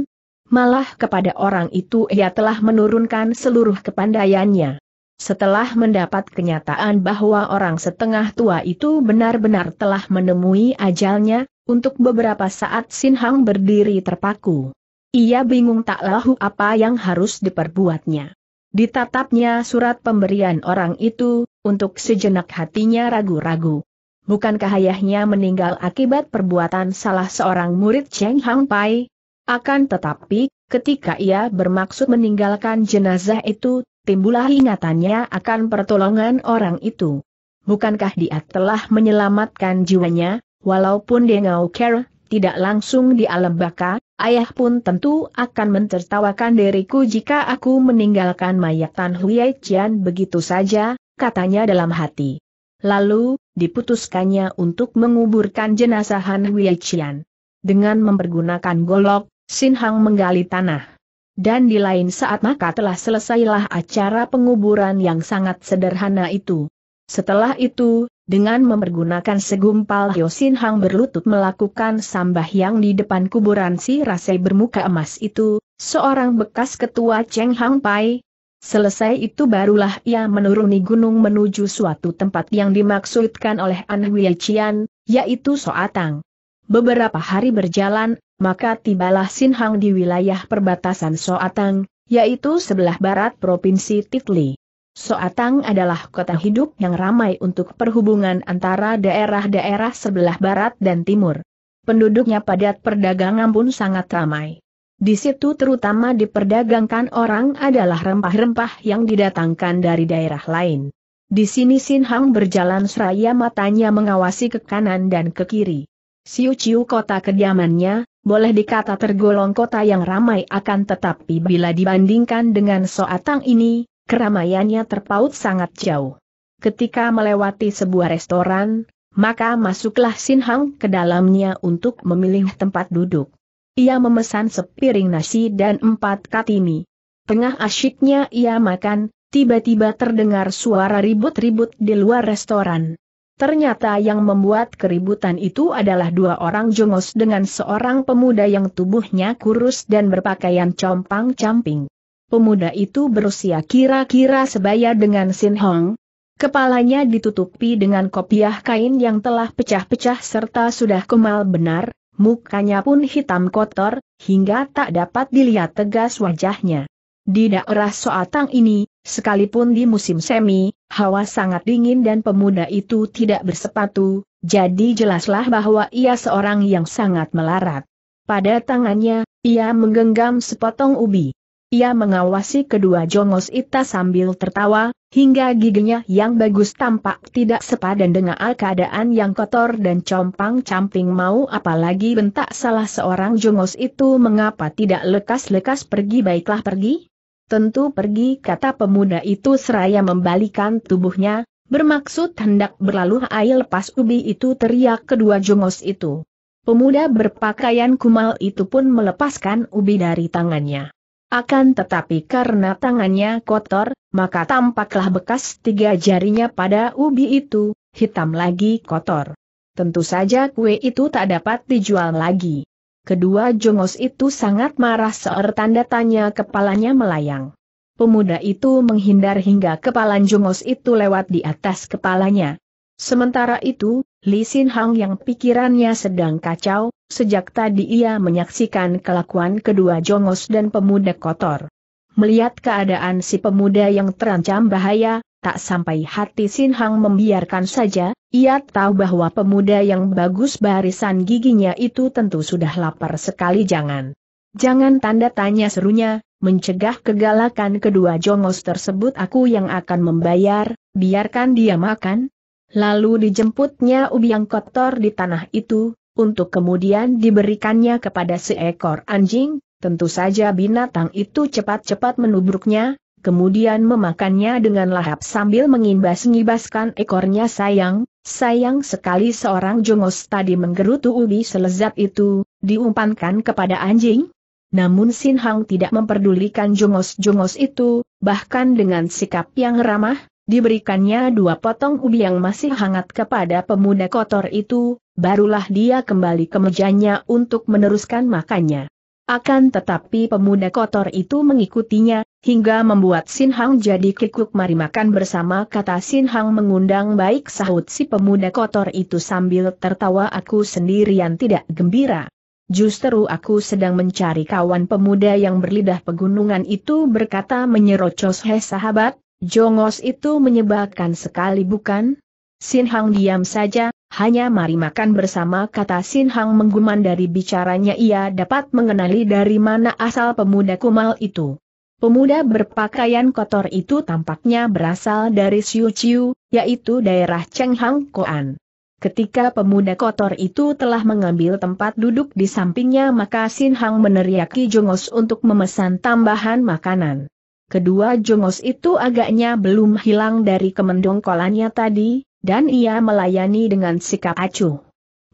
Malah kepada orang itu ia telah menurunkan seluruh kepandaiannya. Setelah mendapat kenyataan bahwa orang setengah tua itu benar-benar telah menemui ajalnya, untuk beberapa saat Sin Hang berdiri terpaku. Ia bingung tak lahu apa yang harus diperbuatnya. Ditatapnya surat pemberian orang itu, untuk sejenak hatinya ragu-ragu. Bukankah ayahnya meninggal akibat perbuatan salah seorang murid Cheng Hang Pai? Akan tetapi, ketika ia bermaksud meninggalkan jenazah itu, timbullah ingatannya akan pertolongan orang itu. Bukankah dia telah menyelamatkan jiwanya, walaupun Dengau Kera tidak langsung di alam baka, ayah pun tentu akan mentertawakan diriku jika aku meninggalkan mayat Tan Huyai Jian begitu saja, katanya dalam hati. Lalu, diputuskannya untuk menguburkan jenazah Han Huyai Jian. Dengan mempergunakan golok, Sin Hang menggali tanah. Dan di lain saat maka telah selesailah acara penguburan yang sangat sederhana itu. Setelah itu, dengan mempergunakan segumpal Yosin Hang berlutut melakukan sambah yang di depan kuburan si Rasai bermuka emas itu, seorang bekas ketua Cheng Hang Pai. Selesai itu barulah ia menuruni gunung menuju suatu tempat yang dimaksudkan oleh An Chian, yaitu Soatang. Beberapa hari berjalan, maka tibalah Sin Hang di wilayah perbatasan Soatang, yaitu sebelah barat Provinsi Titli. Soatang adalah kota hidup yang ramai untuk perhubungan antara daerah-daerah sebelah barat dan timur. Penduduknya padat perdagangan pun sangat ramai. Di situ terutama diperdagangkan orang adalah rempah-rempah yang didatangkan dari daerah lain. Di sini Sin Hang berjalan seraya matanya mengawasi ke kanan dan ke kiri. Siu Ciu kota kediamannya, boleh dikata tergolong kota yang ramai akan tetapi bila dibandingkan dengan Soatang ini, keramaiannya terpaut sangat jauh. Ketika melewati sebuah restoran, maka masuklah Sin Hang ke dalamnya untuk memilih tempat duduk. Ia memesan sepiring nasi dan empat katimi. Tengah asyiknya ia makan, tiba-tiba terdengar suara ribut-ribut di luar restoran. Ternyata yang membuat keributan itu adalah dua orang jongos dengan seorang pemuda yang tubuhnya kurus dan berpakaian compang-camping. Pemuda itu berusia kira-kira sebaya dengan Sin Hong. Kepalanya ditutupi dengan kopiah kain yang telah pecah-pecah serta sudah kemal benar, mukanya pun hitam kotor, hingga tak dapat dilihat tegas wajahnya. Di daerah Soatang ini, sekalipun di musim semi, hawa sangat dingin dan pemuda itu tidak bersepatu, jadi jelaslah bahwa ia seorang yang sangat melarat. Pada tangannya, ia menggenggam sepotong ubi. Ia mengawasi kedua jongos itu sambil tertawa, hingga giginya yang bagus tampak tidak sepadan dengan keadaan yang kotor dan compang-camping mau apalagi bentak salah seorang jongos itu mengapa tidak lekas-lekas pergi baiklah pergi? Tentu pergi kata pemuda itu seraya membalikan tubuhnya, bermaksud hendak berlalu air lepas ubi itu teriak kedua jongos itu. Pemuda berpakaian kumal itu pun melepaskan ubi dari tangannya. Akan tetapi karena tangannya kotor, maka tampaklah bekas tiga jarinya pada ubi itu, hitam lagi kotor. Tentu saja kue itu tak dapat dijual lagi. Kedua jongos itu sangat marah seor tanda tanya kepalanya melayang. Pemuda itu menghindar hingga kepalan jongos itu lewat di atas kepalanya. Sementara itu, Li Sin Hang yang pikirannya sedang kacau, sejak tadi ia menyaksikan kelakuan kedua jongos dan pemuda kotor. Melihat keadaan si pemuda yang terancam bahaya, tak sampai hati Sin Hang membiarkan saja, ia tahu bahwa pemuda yang bagus barisan giginya itu tentu sudah lapar sekali jangan. Jangan tanda tanya serunya, mencegah kegalakan kedua jongos tersebut aku yang akan membayar, biarkan dia makan, Lalu dijemputnya ubi yang kotor di tanah itu, untuk kemudian diberikannya kepada seekor anjing, tentu saja binatang itu cepat-cepat menubruknya, kemudian memakannya dengan lahap sambil mengimbas ngibaskan ekornya sayang, sayang sekali seorang jongos tadi menggerutu ubi selezat itu, diumpankan kepada anjing, namun Sin Hang tidak memperdulikan jongos-jongos itu, bahkan dengan sikap yang ramah, diberikannya dua potong ubi yang masih hangat kepada pemuda kotor itu, barulah dia kembali ke mejanya untuk meneruskan makannya. Akan tetapi pemuda kotor itu mengikutinya, hingga membuat Sin Hang jadi kikuk mari makan bersama kata Sin Hang mengundang baik sahut si pemuda kotor itu sambil tertawa aku sendirian tidak gembira. Justru aku sedang mencari kawan pemuda yang berlidah pegunungan itu berkata menyerocos he sahabat, Jongos itu menyebalkan sekali bukan? Sin Hang diam saja, hanya mari makan bersama kata Sin Hang mengguman dari bicaranya ia dapat mengenali dari mana asal pemuda kumal itu. Pemuda berpakaian kotor itu tampaknya berasal dari Siu Chiu, yaitu daerah Cheng Hang Koan. Ketika pemuda kotor itu telah mengambil tempat duduk di sampingnya maka Sin Hang meneriaki Jongos untuk memesan tambahan makanan. Kedua jongos itu agaknya belum hilang dari kemendongkolannya tadi, dan ia melayani dengan sikap acuh.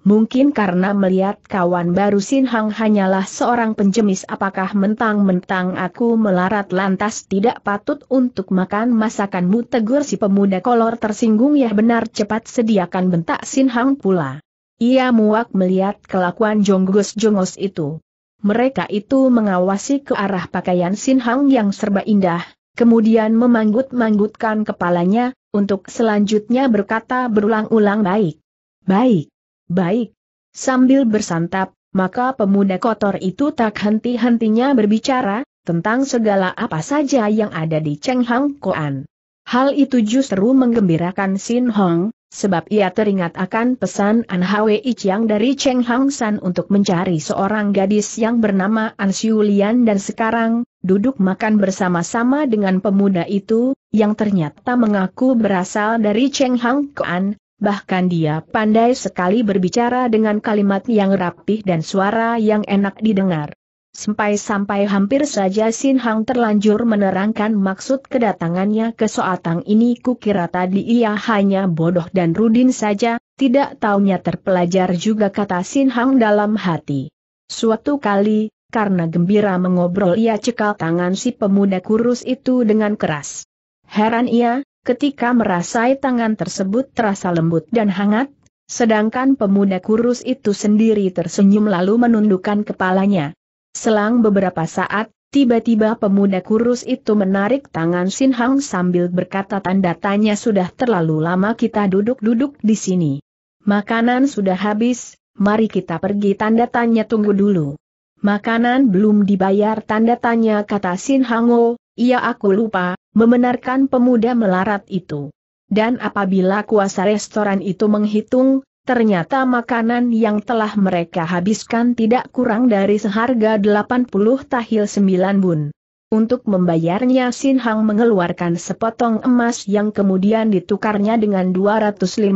Mungkin karena melihat kawan baru Sin Hang hanyalah seorang penjemis apakah mentang-mentang aku melarat lantas tidak patut untuk makan masakanmu tegur si pemuda kolor tersinggung ya benar cepat sediakan bentak Sin Hang pula. Ia muak melihat kelakuan jonggos-jonggos itu. Mereka itu mengawasi ke arah pakaian Sin Hang yang serba indah, kemudian memanggut-manggutkan kepalanya, untuk selanjutnya berkata berulang-ulang baik. Baik. Baik. Sambil bersantap, maka pemuda kotor itu tak henti-hentinya berbicara, tentang segala apa saja yang ada di Cheng Hang Koan. Hal itu justru menggembirakan Sin Hong, Sebab ia teringat akan pesan An Hwi Chiang dari Cheng Hang San untuk mencari seorang gadis yang bernama An Xiu Lian dan sekarang, duduk makan bersama-sama dengan pemuda itu, yang ternyata mengaku berasal dari Cheng Hang Kuan, bahkan dia pandai sekali berbicara dengan kalimat yang rapih dan suara yang enak didengar. Sampai-sampai hampir saja Sin Hang terlanjur menerangkan maksud kedatangannya ke Soatang ini kukira tadi ia hanya bodoh dan rudin saja, tidak taunya terpelajar juga kata Sin Hang dalam hati. Suatu kali, karena gembira mengobrol ia cekal tangan si pemuda kurus itu dengan keras. Heran ia, ketika merasai tangan tersebut terasa lembut dan hangat, sedangkan pemuda kurus itu sendiri tersenyum lalu menundukkan kepalanya. Selang beberapa saat, tiba-tiba pemuda kurus itu menarik tangan Sin Hang sambil berkata tanda tanya sudah terlalu lama kita duduk-duduk di sini. Makanan sudah habis, mari kita pergi tanda tanya tunggu dulu. Makanan belum dibayar tanda tanya kata Sin oh, iya aku lupa, membenarkan pemuda melarat itu. Dan apabila kuasa restoran itu menghitung, Ternyata makanan yang telah mereka habiskan tidak kurang dari seharga 80 tahil 9 bun. Untuk membayarnya Sin Hang mengeluarkan sepotong emas yang kemudian ditukarnya dengan 250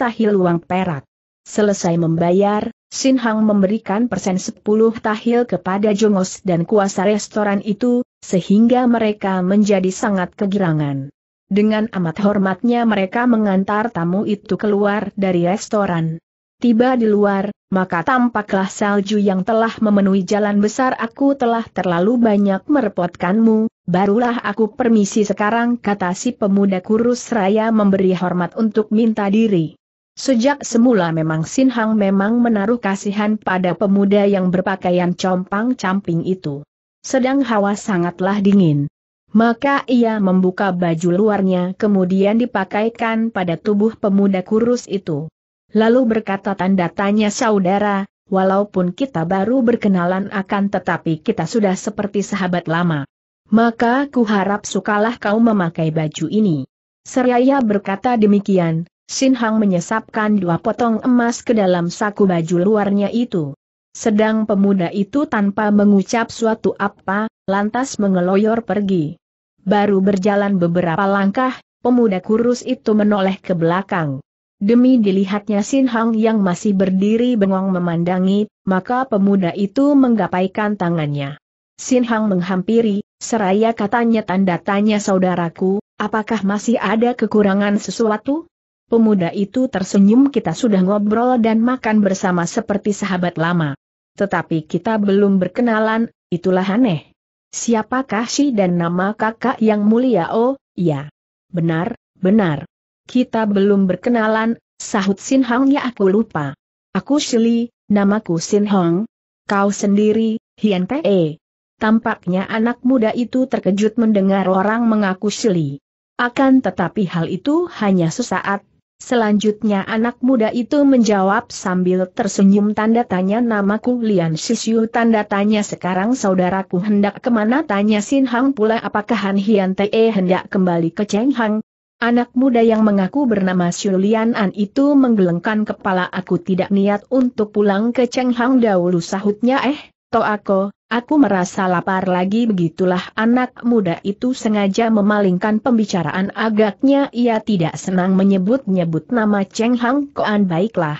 tahil uang perak. Selesai membayar, Sin Hang memberikan persen 10 tahil kepada Jongos dan kuasa restoran itu, sehingga mereka menjadi sangat kegirangan. Dengan amat hormatnya mereka mengantar tamu itu keluar dari restoran. Tiba di luar, maka tampaklah salju yang telah memenuhi jalan besar aku telah terlalu banyak merepotkanmu, barulah aku permisi sekarang kata si pemuda kurus raya memberi hormat untuk minta diri. Sejak semula memang Sin Hang memang menaruh kasihan pada pemuda yang berpakaian compang-camping itu. Sedang hawa sangatlah dingin. Maka ia membuka baju luarnya kemudian dipakaikan pada tubuh pemuda kurus itu. Lalu berkata tanda tanya saudara, walaupun kita baru berkenalan akan tetapi kita sudah seperti sahabat lama. Maka ku harap sukalah kau memakai baju ini. Seraya berkata demikian, Sin Hang menyesapkan dua potong emas ke dalam saku baju luarnya itu. Sedang pemuda itu tanpa mengucap suatu apa, lantas mengeloyor pergi. Baru berjalan beberapa langkah, pemuda kurus itu menoleh ke belakang. Demi dilihatnya Sin Hang yang masih berdiri bengong memandangi, maka pemuda itu menggapaikan tangannya. Sin Hang menghampiri, seraya katanya tanda tanya saudaraku, apakah masih ada kekurangan sesuatu? Pemuda itu tersenyum kita sudah ngobrol dan makan bersama seperti sahabat lama. Tetapi kita belum berkenalan, itulah aneh. Siapakah si dan nama kakak yang mulia? Oh, ya. Benar, benar. Kita belum berkenalan, sahut Sin Hong ya aku lupa. Aku Shili, namaku Sin Hong. Kau sendiri, Hian Te. Eh. Tampaknya anak muda itu terkejut mendengar orang mengaku Shili. Akan tetapi hal itu hanya sesaat, Selanjutnya anak muda itu menjawab sambil tersenyum tanda tanya namaku Lian Sisiu tanda tanya sekarang saudaraku hendak kemana tanya Sin Hang pula apakah Han Hian Te hendak kembali ke Cheng Hang. Anak muda yang mengaku bernama Lian An itu menggelengkan kepala aku tidak niat untuk pulang ke Cheng Hang dahulu sahutnya eh, to aku, Aku merasa lapar lagi begitulah anak muda itu sengaja memalingkan pembicaraan agaknya ia tidak senang menyebut-nyebut nama Cheng Hang Koan baiklah.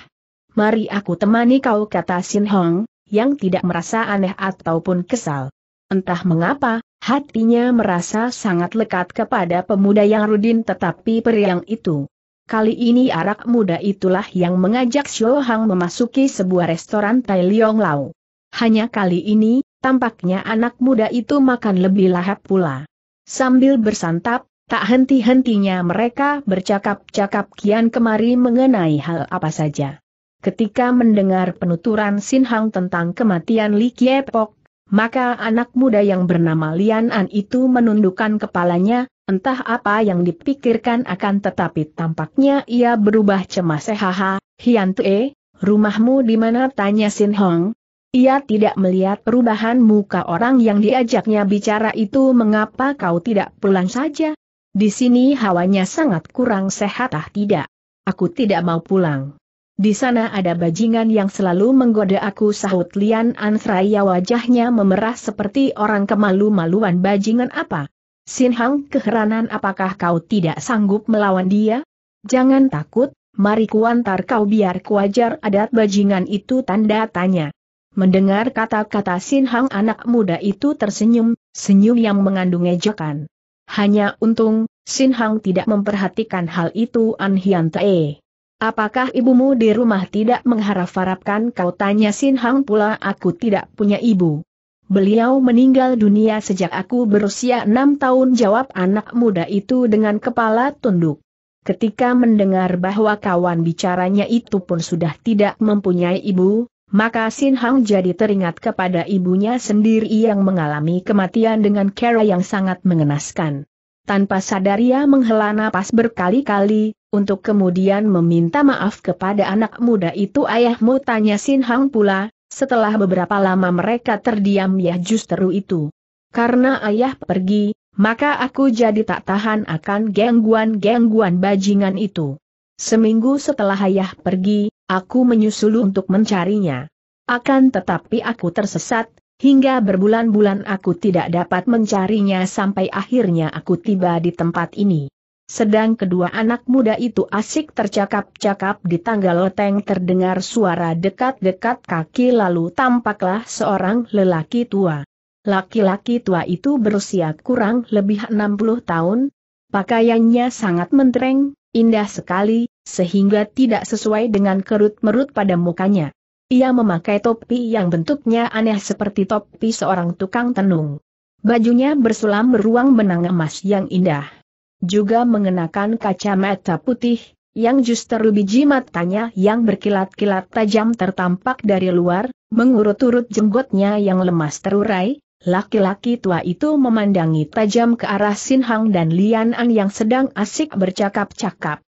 Mari aku temani kau kata Sin Hong, yang tidak merasa aneh ataupun kesal. Entah mengapa, hatinya merasa sangat lekat kepada pemuda yang Rudin tetapi periang itu. Kali ini arak muda itulah yang mengajak Xiao Hang memasuki sebuah restoran Tai Liong Lau. Hanya kali ini, tampaknya anak muda itu makan lebih lahap pula. Sambil bersantap, tak henti-hentinya mereka bercakap-cakap kian kemari mengenai hal apa saja. Ketika mendengar penuturan Sin Hang tentang kematian Li Kiepok, maka anak muda yang bernama Lian An itu menundukkan kepalanya, entah apa yang dipikirkan akan tetapi tampaknya ia berubah cemas. Haha, Hian Tue, rumahmu di mana? Tanya Sin Hong, ia tidak melihat perubahan muka orang yang diajaknya bicara itu mengapa kau tidak pulang saja? Di sini hawanya sangat kurang sehat ah tidak. Aku tidak mau pulang. Di sana ada bajingan yang selalu menggoda aku sahut Lian Anfraya wajahnya memerah seperti orang kemalu-maluan bajingan apa? Sin keheranan apakah kau tidak sanggup melawan dia? Jangan takut, mari kuantar kau biar kuajar adat bajingan itu tanda tanya. Mendengar kata-kata Sin Hang anak muda itu tersenyum, senyum yang mengandung ejekan. Hanya untung, Sin Hang tidak memperhatikan hal itu An Hian Tae. Apakah ibumu di rumah tidak mengharap-harapkan kau tanya Sin Hang pula aku tidak punya ibu. Beliau meninggal dunia sejak aku berusia enam tahun jawab anak muda itu dengan kepala tunduk. Ketika mendengar bahwa kawan bicaranya itu pun sudah tidak mempunyai ibu, maka Sin Hang jadi teringat kepada ibunya sendiri yang mengalami kematian dengan cara yang sangat mengenaskan. Tanpa sadar ia menghela napas berkali-kali, untuk kemudian meminta maaf kepada anak muda itu ayahmu tanya Sin Hang pula, setelah beberapa lama mereka terdiam ya justru itu. Karena ayah pergi, maka aku jadi tak tahan akan gangguan-gangguan bajingan itu. Seminggu setelah ayah pergi, Aku menyusul untuk mencarinya. Akan tetapi aku tersesat, hingga berbulan-bulan aku tidak dapat mencarinya sampai akhirnya aku tiba di tempat ini. Sedang kedua anak muda itu asik tercakap-cakap di tangga loteng terdengar suara dekat-dekat kaki lalu tampaklah seorang lelaki tua. Laki-laki tua itu berusia kurang lebih 60 tahun, pakaiannya sangat mentereng, indah sekali, sehingga tidak sesuai dengan kerut-merut pada mukanya. Ia memakai topi yang bentuknya aneh seperti topi seorang tukang tenung. Bajunya bersulam beruang benang emas yang indah. Juga mengenakan kacamata putih, yang justru biji matanya yang berkilat-kilat tajam tertampak dari luar, mengurut-urut jenggotnya yang lemas terurai, Laki-laki tua itu memandangi tajam ke arah Sin Hang dan Lian An yang sedang asik bercakap-cakap.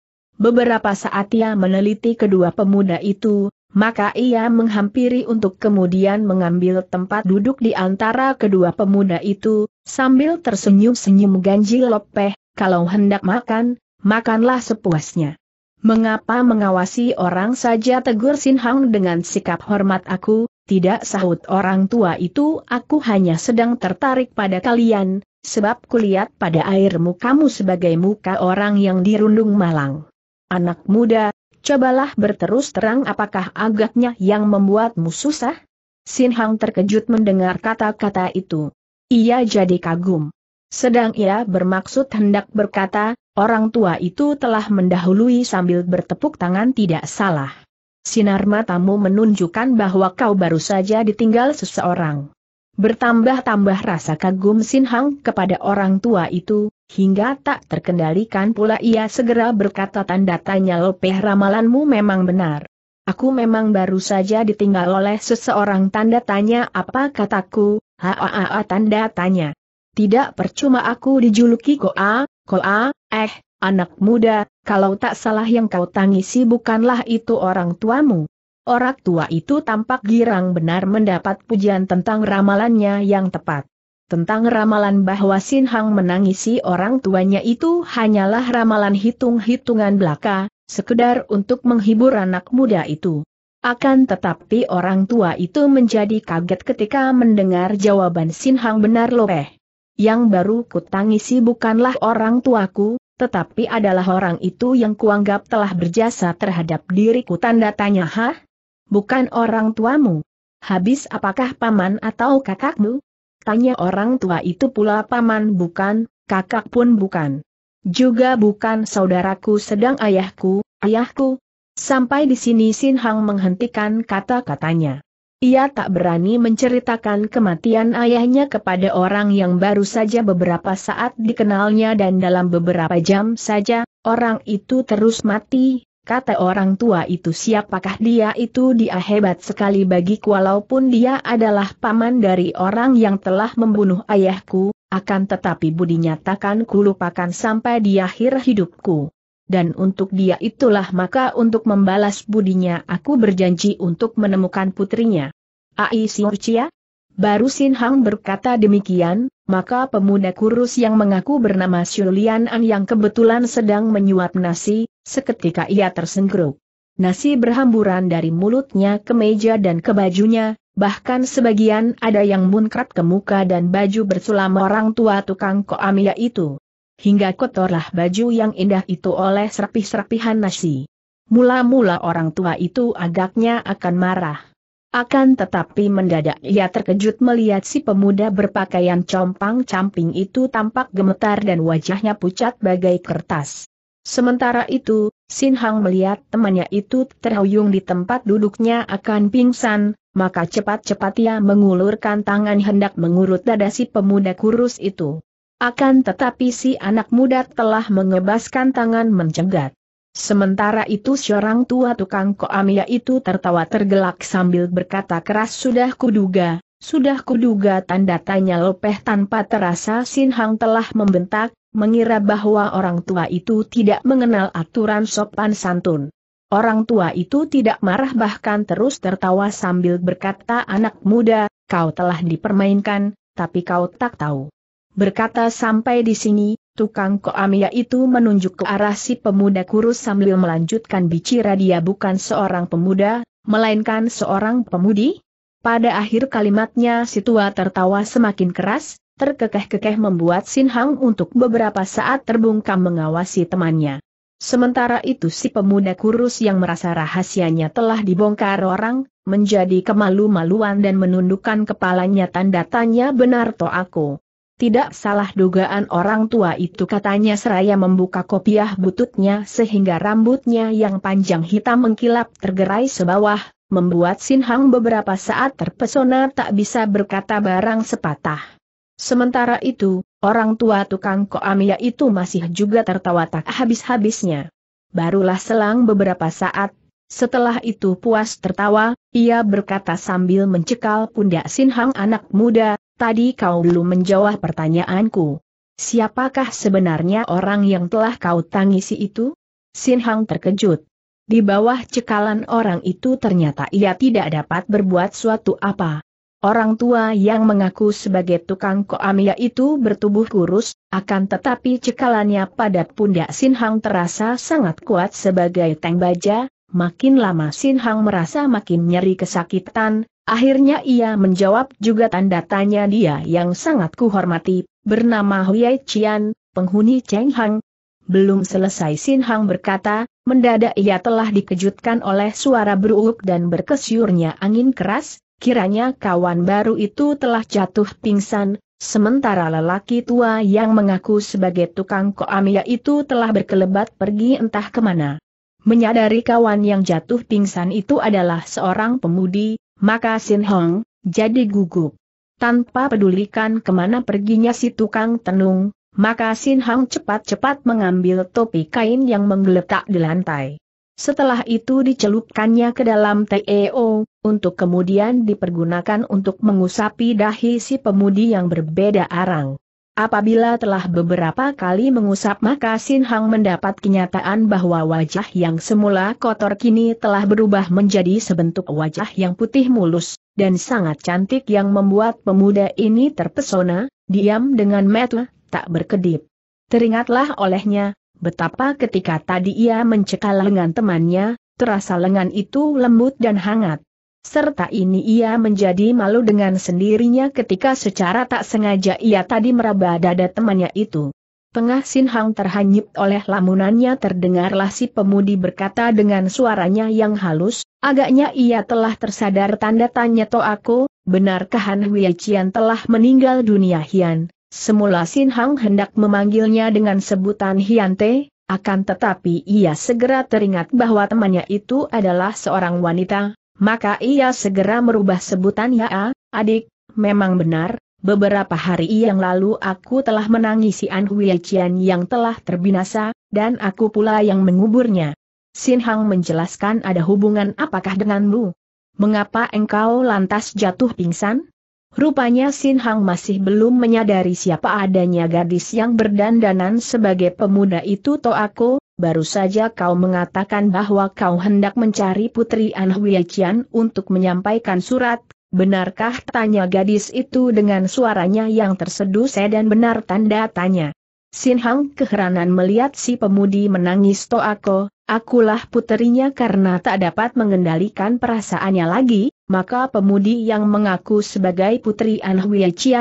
Beberapa saat ia meneliti kedua pemuda itu, maka ia menghampiri untuk kemudian mengambil tempat duduk di antara kedua pemuda itu, sambil tersenyum-senyum ganjil lopeh, kalau hendak makan, makanlah sepuasnya. Mengapa mengawasi orang saja tegur Sin Hang dengan sikap hormat aku, tidak sahut orang tua itu aku hanya sedang tertarik pada kalian, sebab kulihat pada airmu kamu sebagai muka orang yang dirundung malang. Anak muda, cobalah berterus terang apakah agaknya yang membuatmu susah? Sin Hang terkejut mendengar kata-kata itu. Ia jadi kagum. Sedang ia bermaksud hendak berkata, orang tua itu telah mendahului sambil bertepuk tangan tidak salah. Sinar matamu menunjukkan bahwa kau baru saja ditinggal seseorang. Bertambah-tambah rasa kagum Sin Hang kepada orang tua itu, hingga tak terkendalikan pula ia segera berkata tanda tanya lopeh ramalanmu memang benar. Aku memang baru saja ditinggal oleh seseorang tanda tanya apa kataku, haa tanda tanya. Tidak percuma aku dijuluki Koa, Koa, eh, anak muda, kalau tak salah yang kau tangisi bukanlah itu orang tuamu. Orang tua itu tampak girang benar mendapat pujian tentang ramalannya yang tepat. Tentang ramalan bahwa Sin Hang menangisi orang tuanya itu hanyalah ramalan hitung-hitungan belaka, sekedar untuk menghibur anak muda itu. Akan tetapi orang tua itu menjadi kaget ketika mendengar jawaban Sin Hang benar lopeh. Yang baru kutangisi bukanlah orang tuaku, tetapi adalah orang itu yang kuanggap telah berjasa terhadap diriku tanda tanya hah? Bukan orang tuamu. Habis apakah paman atau kakakmu? Katanya orang tua itu pula paman bukan, kakak pun bukan. Juga bukan saudaraku sedang ayahku, ayahku. Sampai di sini Sin Hang menghentikan kata-katanya. Ia tak berani menceritakan kematian ayahnya kepada orang yang baru saja beberapa saat dikenalnya dan dalam beberapa jam saja, orang itu terus mati, Kata orang tua itu siapakah dia itu dia hebat sekali bagiku walaupun dia adalah paman dari orang yang telah membunuh ayahku, akan tetapi budinya nyatakan kulupakan sampai di akhir hidupku. Dan untuk dia itulah maka untuk membalas budinya aku berjanji untuk menemukan putrinya. Aisyah, Baru Sin Hang berkata demikian, maka pemuda kurus yang mengaku bernama Shulian An yang kebetulan sedang menyuap nasi, seketika ia tersengkruk. Nasi berhamburan dari mulutnya ke meja dan ke bajunya, bahkan sebagian ada yang munkrat ke muka dan baju bersulam orang tua tukang koamia itu. Hingga kotorlah baju yang indah itu oleh serpih-serpihan nasi. Mula-mula orang tua itu agaknya akan marah. Akan tetapi mendadak ia terkejut melihat si pemuda berpakaian compang-camping itu tampak gemetar dan wajahnya pucat bagai kertas. Sementara itu, Sin Hang melihat temannya itu terhuyung di tempat duduknya akan pingsan, maka cepat-cepat ia mengulurkan tangan hendak mengurut dada si pemuda kurus itu. Akan tetapi si anak muda telah mengebaskan tangan mencegat. Sementara itu seorang tua tukang koamia itu tertawa tergelak sambil berkata keras sudah kuduga, sudah kuduga tanda tanya lopeh tanpa terasa Sin Hang telah membentak, mengira bahwa orang tua itu tidak mengenal aturan sopan santun. Orang tua itu tidak marah bahkan terus tertawa sambil berkata anak muda, kau telah dipermainkan, tapi kau tak tahu. Berkata sampai di sini, Tukang koamia itu menunjuk ke arah si pemuda kurus sambil melanjutkan bicara dia bukan seorang pemuda, melainkan seorang pemudi. Pada akhir kalimatnya si tua tertawa semakin keras, terkekeh-kekeh membuat Sin Hang untuk beberapa saat terbungkam mengawasi temannya. Sementara itu si pemuda kurus yang merasa rahasianya telah dibongkar orang, menjadi kemalu-maluan dan menundukkan kepalanya tanda tanya benar to aku. Tidak salah dugaan orang tua itu katanya seraya membuka kopiah bututnya sehingga rambutnya yang panjang hitam mengkilap tergerai sebawah, membuat Sin Hang beberapa saat terpesona tak bisa berkata barang sepatah. Sementara itu, orang tua tukang koamia itu masih juga tertawa tak habis-habisnya. Barulah selang beberapa saat, setelah itu puas tertawa, ia berkata sambil mencekal pundak Sin Hang anak muda, tadi kau belum menjawab pertanyaanku. Siapakah sebenarnya orang yang telah kau tangisi itu? Sin Hang terkejut. Di bawah cekalan orang itu ternyata ia tidak dapat berbuat suatu apa. Orang tua yang mengaku sebagai tukang koamia itu bertubuh kurus, akan tetapi cekalannya pada pundak Sin Hang terasa sangat kuat sebagai tank baja, makin lama Sin Hang merasa makin nyeri kesakitan, Akhirnya ia menjawab juga tanda tanya dia yang sangat kuhormati, bernama Huyai Qian, penghuni Cheng Hang. Belum selesai Sin Hang berkata, mendadak ia telah dikejutkan oleh suara beruuk dan berkesyurnya angin keras, kiranya kawan baru itu telah jatuh pingsan, sementara lelaki tua yang mengaku sebagai tukang koamia itu telah berkelebat pergi entah kemana. Menyadari kawan yang jatuh pingsan itu adalah seorang pemudi, maka Sin Hong, jadi gugup. Tanpa pedulikan kemana perginya si tukang tenung, maka Sin Hong cepat-cepat mengambil topi kain yang menggeletak di lantai. Setelah itu dicelupkannya ke dalam TEO, untuk kemudian dipergunakan untuk mengusapi dahi si pemudi yang berbeda arang. Apabila telah beberapa kali mengusap maka Sin Hang mendapat kenyataan bahwa wajah yang semula kotor kini telah berubah menjadi sebentuk wajah yang putih mulus, dan sangat cantik yang membuat pemuda ini terpesona, diam dengan mata, tak berkedip. Teringatlah olehnya, betapa ketika tadi ia mencekal lengan temannya, terasa lengan itu lembut dan hangat. Serta ini ia menjadi malu dengan sendirinya ketika secara tak sengaja ia tadi meraba dada temannya itu. Tengah Sin Hang terhanyut oleh lamunannya terdengarlah si pemudi berkata dengan suaranya yang halus, agaknya ia telah tersadar tanda tanya to aku, benarkah Han Hui Qian telah meninggal dunia Hian? Semula Sin Hang hendak memanggilnya dengan sebutan Hian Te, akan tetapi ia segera teringat bahwa temannya itu adalah seorang wanita, maka ia segera merubah sebutan ya, adik, memang benar, beberapa hari yang lalu aku telah menangisi An yang telah terbinasa, dan aku pula yang menguburnya. Sin Hang menjelaskan ada hubungan apakah denganmu? Mengapa engkau lantas jatuh pingsan? Rupanya Sin Hang masih belum menyadari siapa adanya gadis yang berdandanan sebagai pemuda itu To aku, baru saja kau mengatakan bahwa kau hendak mencari Putri An untuk menyampaikan surat, benarkah tanya gadis itu dengan suaranya yang terseduh dan benar tanda tanya. Sin Hang keheranan melihat si pemudi menangis Toako, akulah puterinya karena tak dapat mengendalikan perasaannya lagi, maka pemudi yang mengaku sebagai putri An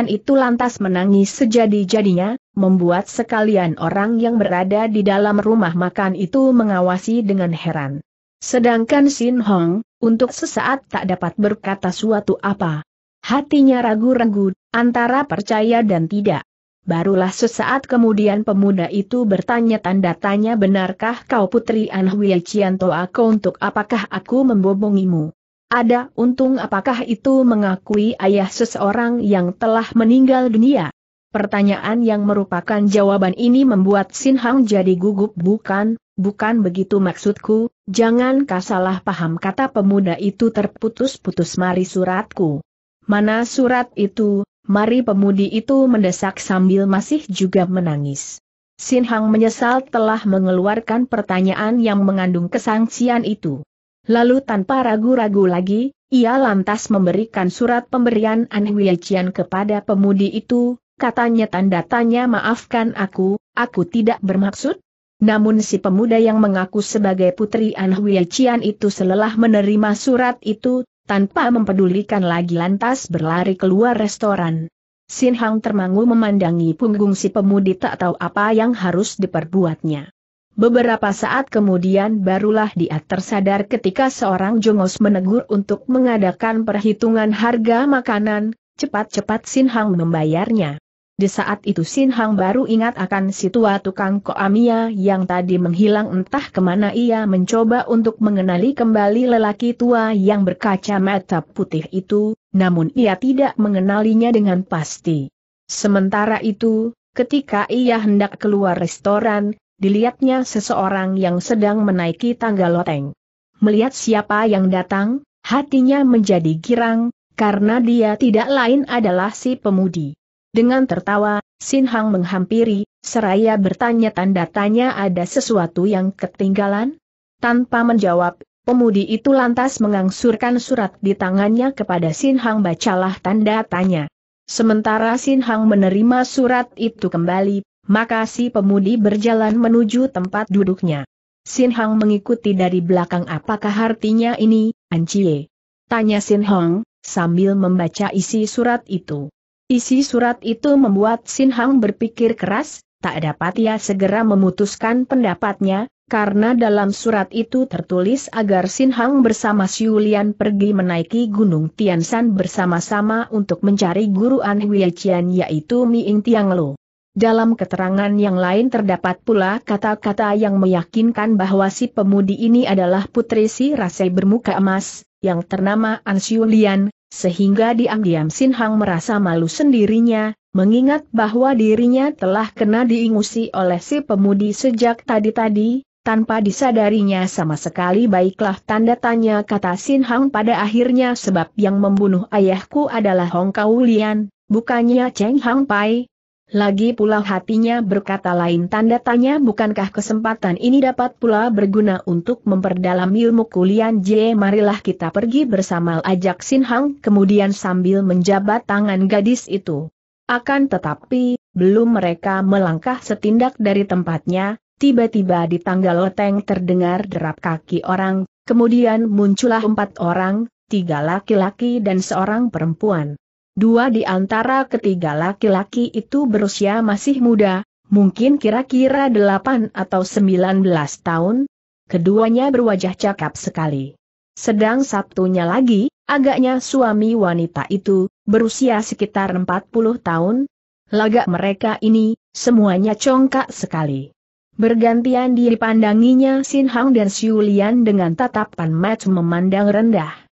itu lantas menangis sejadi-jadinya, membuat sekalian orang yang berada di dalam rumah makan itu mengawasi dengan heran. Sedangkan Sin Hong, untuk sesaat tak dapat berkata suatu apa. Hatinya ragu-ragu, antara percaya dan tidak. Barulah sesaat kemudian pemuda itu bertanya tanda tanya benarkah kau putri Anhui Cianto aku untuk apakah aku membobongimu? Ada untung apakah itu mengakui ayah seseorang yang telah meninggal dunia? Pertanyaan yang merupakan jawaban ini membuat Sin Hang jadi gugup bukan, bukan begitu maksudku, jangan kasalah paham kata pemuda itu terputus-putus mari suratku. Mana surat itu, mari pemudi itu mendesak sambil masih juga menangis. Sin Hang menyesal telah mengeluarkan pertanyaan yang mengandung kesangsian itu. Lalu tanpa ragu-ragu lagi, ia lantas memberikan surat pemberian An Huijian kepada pemudi itu, katanya tanda tanya maafkan aku, aku tidak bermaksud? Namun si pemuda yang mengaku sebagai putri An Hui itu selelah menerima surat itu, tanpa mempedulikan lagi lantas berlari keluar restoran. Sin Hang termangu memandangi punggung si pemudi tak tahu apa yang harus diperbuatnya. Beberapa saat kemudian barulah dia tersadar ketika seorang jongos menegur untuk mengadakan perhitungan harga makanan, cepat-cepat Sin Hang membayarnya. Di saat itu Sin Hang baru ingat akan si tua tukang koamia yang tadi menghilang entah kemana ia mencoba untuk mengenali kembali lelaki tua yang berkaca berkacamata putih itu, namun ia tidak mengenalinya dengan pasti. Sementara itu, ketika ia hendak keluar restoran, dilihatnya seseorang yang sedang menaiki tangga loteng. Melihat siapa yang datang, hatinya menjadi girang, karena dia tidak lain adalah si pemudi. Dengan tertawa, Sin Hang menghampiri, seraya bertanya tanda-tanya ada sesuatu yang ketinggalan? Tanpa menjawab, Pemudi itu lantas mengangsurkan surat di tangannya kepada Sin Hang bacalah tanda tanya. Sementara Sin Hang menerima surat itu kembali, maka si pemudi berjalan menuju tempat duduknya. Sin Hang mengikuti dari belakang apakah artinya ini, Ancie? Tanya Sin Hang, sambil membaca isi surat itu. Isi surat itu membuat Sin Hang berpikir keras, tak dapat ia segera memutuskan pendapatnya, karena dalam surat itu tertulis agar Sin Hang bersama Siulian pergi menaiki Gunung Tian Tiansan bersama-sama untuk mencari guru An Hui Qian yaitu Miing Tiang Lo. Dalam keterangan yang lain terdapat pula kata-kata yang meyakinkan bahwa si pemudi ini adalah putri si Rasai bermuka emas, yang ternama Ansiu Lian, sehingga diam-diam Sin Hang merasa malu sendirinya, mengingat bahwa dirinya telah kena diingusi oleh si pemudi sejak tadi-tadi, tanpa disadarinya sama sekali baiklah tanda tanya kata Sin Hang pada akhirnya sebab yang membunuh ayahku adalah Hong Kau Lian, bukannya Cheng Hang Pai, lagi pula hatinya berkata lain tanda tanya bukankah kesempatan ini dapat pula berguna untuk memperdalam ilmu kulian J. Marilah kita pergi bersama ajak Sin Hang kemudian sambil menjabat tangan gadis itu. Akan tetapi, belum mereka melangkah setindak dari tempatnya, tiba-tiba di tangga loteng terdengar derap kaki orang, kemudian muncullah empat orang, tiga laki-laki dan seorang perempuan. Dua di antara ketiga laki-laki itu berusia masih muda, mungkin kira-kira 8 atau sembilan belas tahun. Keduanya berwajah cakap sekali. Sedang satunya lagi, agaknya suami wanita itu, berusia sekitar empat puluh tahun. Lagak mereka ini, semuanya congkak sekali. Bergantian dipandanginya Sin Hang dan Siulian dengan tatapan match memandang rendah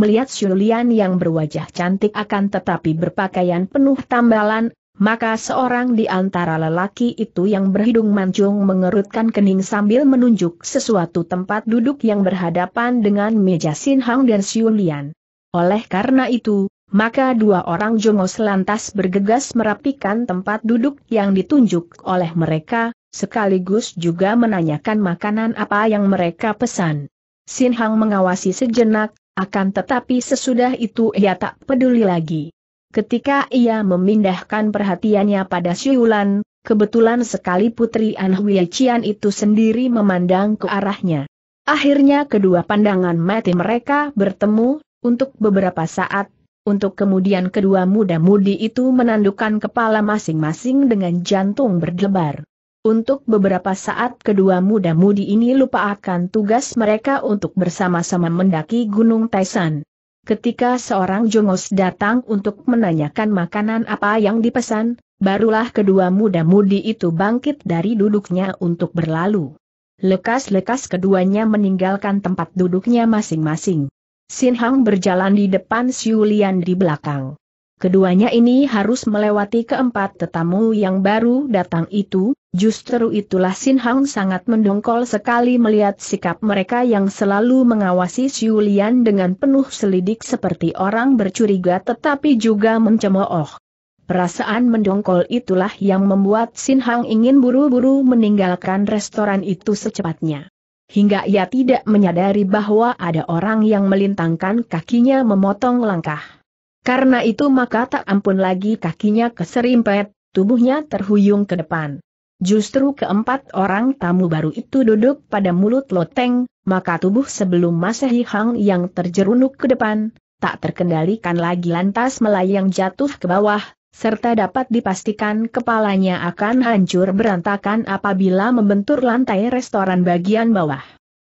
melihat Syulian yang berwajah cantik akan tetapi berpakaian penuh tambalan, maka seorang di antara lelaki itu yang berhidung mancung mengerutkan kening sambil menunjuk sesuatu tempat duduk yang berhadapan dengan meja Sin Hang dan Syulian. Oleh karena itu, maka dua orang jongos lantas bergegas merapikan tempat duduk yang ditunjuk oleh mereka, sekaligus juga menanyakan makanan apa yang mereka pesan. Sin Hang mengawasi sejenak, akan tetapi sesudah itu ia tak peduli lagi. Ketika ia memindahkan perhatiannya pada Siulan, kebetulan sekali Putri An itu sendiri memandang ke arahnya. Akhirnya kedua pandangan mati mereka bertemu, untuk beberapa saat, untuk kemudian kedua muda-mudi itu menandukan kepala masing-masing dengan jantung berdebar. Untuk beberapa saat kedua muda-mudi ini lupa akan tugas mereka untuk bersama-sama mendaki Gunung Taisan. Ketika seorang jongos datang untuk menanyakan makanan apa yang dipesan, barulah kedua muda-mudi itu bangkit dari duduknya untuk berlalu. Lekas-lekas keduanya meninggalkan tempat duduknya masing-masing. Sinhang berjalan di depan Siulian di belakang. Keduanya ini harus melewati keempat tetamu yang baru datang itu, justru itulah Sin Hang sangat mendongkol sekali melihat sikap mereka yang selalu mengawasi Siulian dengan penuh selidik seperti orang bercuriga tetapi juga mencemooh. Perasaan mendongkol itulah yang membuat Sin Hang ingin buru-buru meninggalkan restoran itu secepatnya. Hingga ia tidak menyadari bahwa ada orang yang melintangkan kakinya memotong langkah. Karena itu maka tak ampun lagi kakinya keserimpet, tubuhnya terhuyung ke depan. Justru keempat orang tamu baru itu duduk pada mulut loteng, maka tubuh sebelum Masehi Hang yang terjerunuk ke depan, tak terkendalikan lagi lantas melayang jatuh ke bawah, serta dapat dipastikan kepalanya akan hancur berantakan apabila membentur lantai restoran bagian bawah.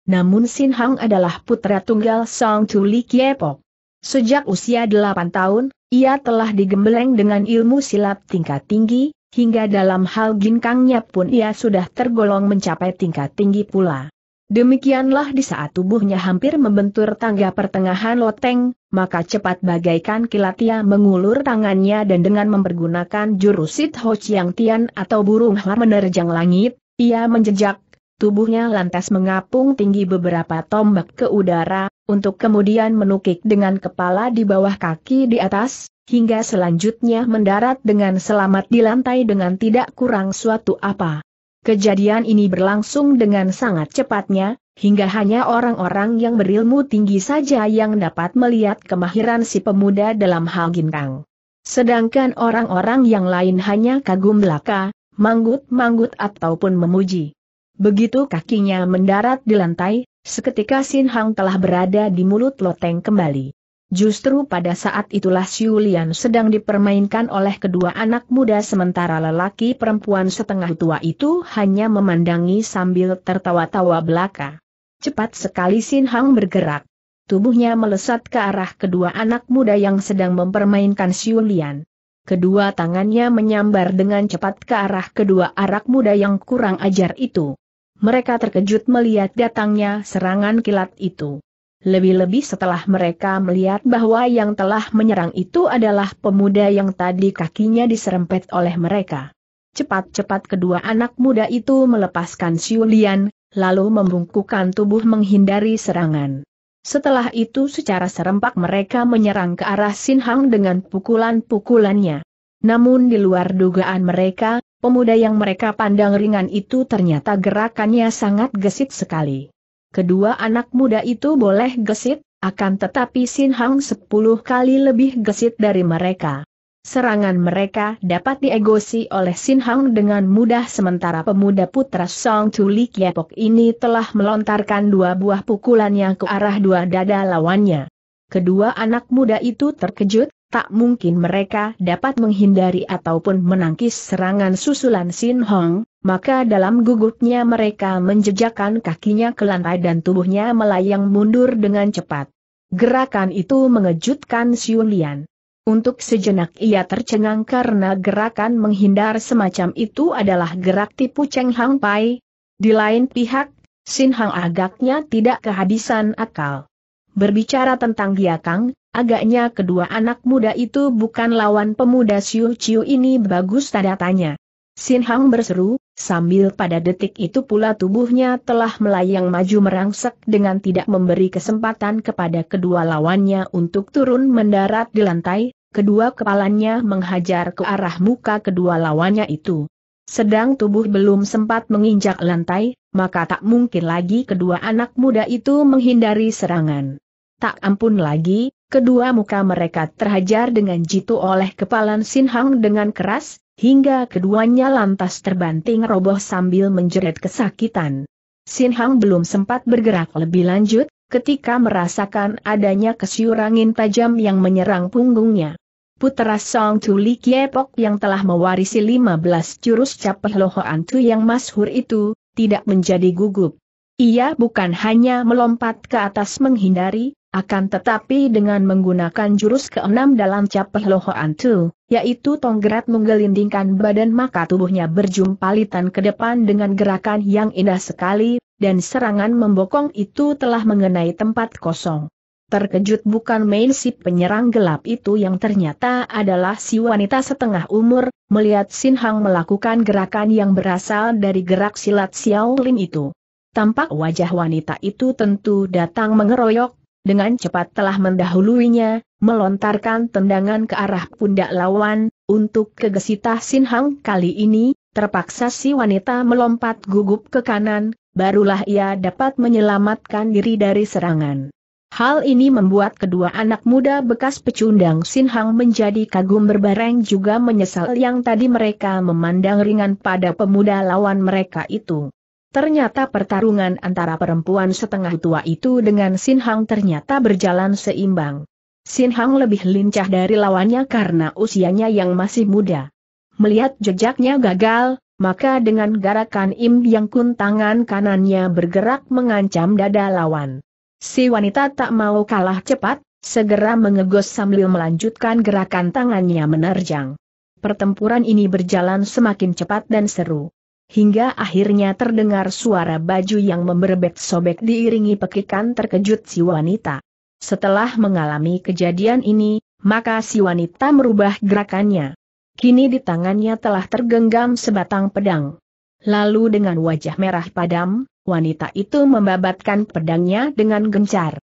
Namun Sin Hang adalah putra tunggal Song Tuli Kiepok. Sejak usia 8 tahun, ia telah digembleng dengan ilmu silat tingkat tinggi, hingga dalam hal ginkangnya pun ia sudah tergolong mencapai tingkat tinggi pula. Demikianlah di saat tubuhnya hampir membentur tangga pertengahan loteng, maka cepat bagaikan kilat ia mengulur tangannya dan dengan mempergunakan jurus Sit Ho Chiang Tian atau burung hua menerjang langit, ia menjejak tubuhnya lantas mengapung tinggi beberapa tombak ke udara, untuk kemudian menukik dengan kepala di bawah kaki di atas, hingga selanjutnya mendarat dengan selamat di lantai dengan tidak kurang suatu apa. Kejadian ini berlangsung dengan sangat cepatnya, hingga hanya orang-orang yang berilmu tinggi saja yang dapat melihat kemahiran si pemuda dalam hal gintang. Sedangkan orang-orang yang lain hanya kagum belaka, manggut-manggut ataupun memuji. Begitu kakinya mendarat di lantai, seketika Sin Hang telah berada di mulut loteng kembali. Justru pada saat itulah Xiu sedang dipermainkan oleh kedua anak muda sementara lelaki perempuan setengah tua itu hanya memandangi sambil tertawa-tawa belaka. Cepat sekali Sin Hang bergerak. Tubuhnya melesat ke arah kedua anak muda yang sedang mempermainkan Xiu Kedua tangannya menyambar dengan cepat ke arah kedua arak muda yang kurang ajar itu mereka terkejut melihat datangnya serangan kilat itu. Lebih-lebih setelah mereka melihat bahwa yang telah menyerang itu adalah pemuda yang tadi kakinya diserempet oleh mereka. Cepat-cepat kedua anak muda itu melepaskan Siulian, lalu membungkukkan tubuh menghindari serangan. Setelah itu secara serempak mereka menyerang ke arah Sin Hang dengan pukulan-pukulannya. Namun di luar dugaan mereka, Pemuda yang mereka pandang ringan itu ternyata gerakannya sangat gesit sekali. Kedua anak muda itu boleh gesit, akan tetapi Sin Hang sepuluh kali lebih gesit dari mereka. Serangan mereka dapat diegosi oleh Sin Hang dengan mudah sementara pemuda putra Song Li Kiepok ini telah melontarkan dua buah pukulan yang ke arah dua dada lawannya. Kedua anak muda itu terkejut, tak mungkin mereka dapat menghindari ataupun menangkis serangan susulan Sin Hong, maka dalam gugupnya mereka menjejakkan kakinya ke lantai dan tubuhnya melayang mundur dengan cepat. Gerakan itu mengejutkan Lian. Untuk sejenak ia tercengang karena gerakan menghindar semacam itu adalah gerak tipu Cheng Hang Pai. Di lain pihak, Sin Hang agaknya tidak kehabisan akal. Berbicara tentang Giakang, agaknya kedua anak muda itu bukan lawan pemuda Siu Ciu ini bagus tanda tanya. Sin Hang berseru, sambil pada detik itu pula tubuhnya telah melayang maju merangsek dengan tidak memberi kesempatan kepada kedua lawannya untuk turun mendarat di lantai, kedua kepalanya menghajar ke arah muka kedua lawannya itu. Sedang tubuh belum sempat menginjak lantai, maka tak mungkin lagi kedua anak muda itu menghindari serangan. Tak ampun lagi, kedua muka mereka terhajar dengan jitu oleh kepalan Sin Hang dengan keras, hingga keduanya lantas terbanting roboh sambil menjerit kesakitan. Sin Hang belum sempat bergerak lebih lanjut, ketika merasakan adanya kesyurangin tajam yang menyerang punggungnya. Putra Song Li Kiepok yang telah mewarisi 15 jurus capeh loho antu yang masyhur itu, tidak menjadi gugup. Ia bukan hanya melompat ke atas menghindari, akan tetapi dengan menggunakan jurus keenam dalam cap Lohoan Tu, yaitu Tonggrat menggelindingkan badan maka tubuhnya berjumpalitan ke depan dengan gerakan yang indah sekali, dan serangan membokong itu telah mengenai tempat kosong. Terkejut bukan main si penyerang gelap itu yang ternyata adalah si wanita setengah umur, melihat Sin Hang melakukan gerakan yang berasal dari gerak silat Xiao Lin itu. Tampak wajah wanita itu tentu datang mengeroyok, dengan cepat telah mendahuluinya, melontarkan tendangan ke arah pundak lawan, untuk kegesitah Sin Hang kali ini, terpaksa si wanita melompat gugup ke kanan, barulah ia dapat menyelamatkan diri dari serangan. Hal ini membuat kedua anak muda bekas pecundang Sin Hang menjadi kagum berbareng juga menyesal yang tadi mereka memandang ringan pada pemuda lawan mereka itu. Ternyata pertarungan antara perempuan setengah tua itu dengan Sin Hang ternyata berjalan seimbang. Sin Hang lebih lincah dari lawannya karena usianya yang masih muda. Melihat jejaknya gagal, maka dengan gerakan Im Yang Kun tangan kanannya bergerak mengancam dada lawan. Si wanita tak mau kalah cepat, segera mengegos sambil melanjutkan gerakan tangannya menerjang. Pertempuran ini berjalan semakin cepat dan seru hingga akhirnya terdengar suara baju yang memberbet-sobek diiringi pekikan terkejut si wanita. Setelah mengalami kejadian ini, maka si wanita merubah gerakannya. Kini di tangannya telah tergenggam sebatang pedang. Lalu dengan wajah merah padam, wanita itu membabatkan pedangnya dengan gencar.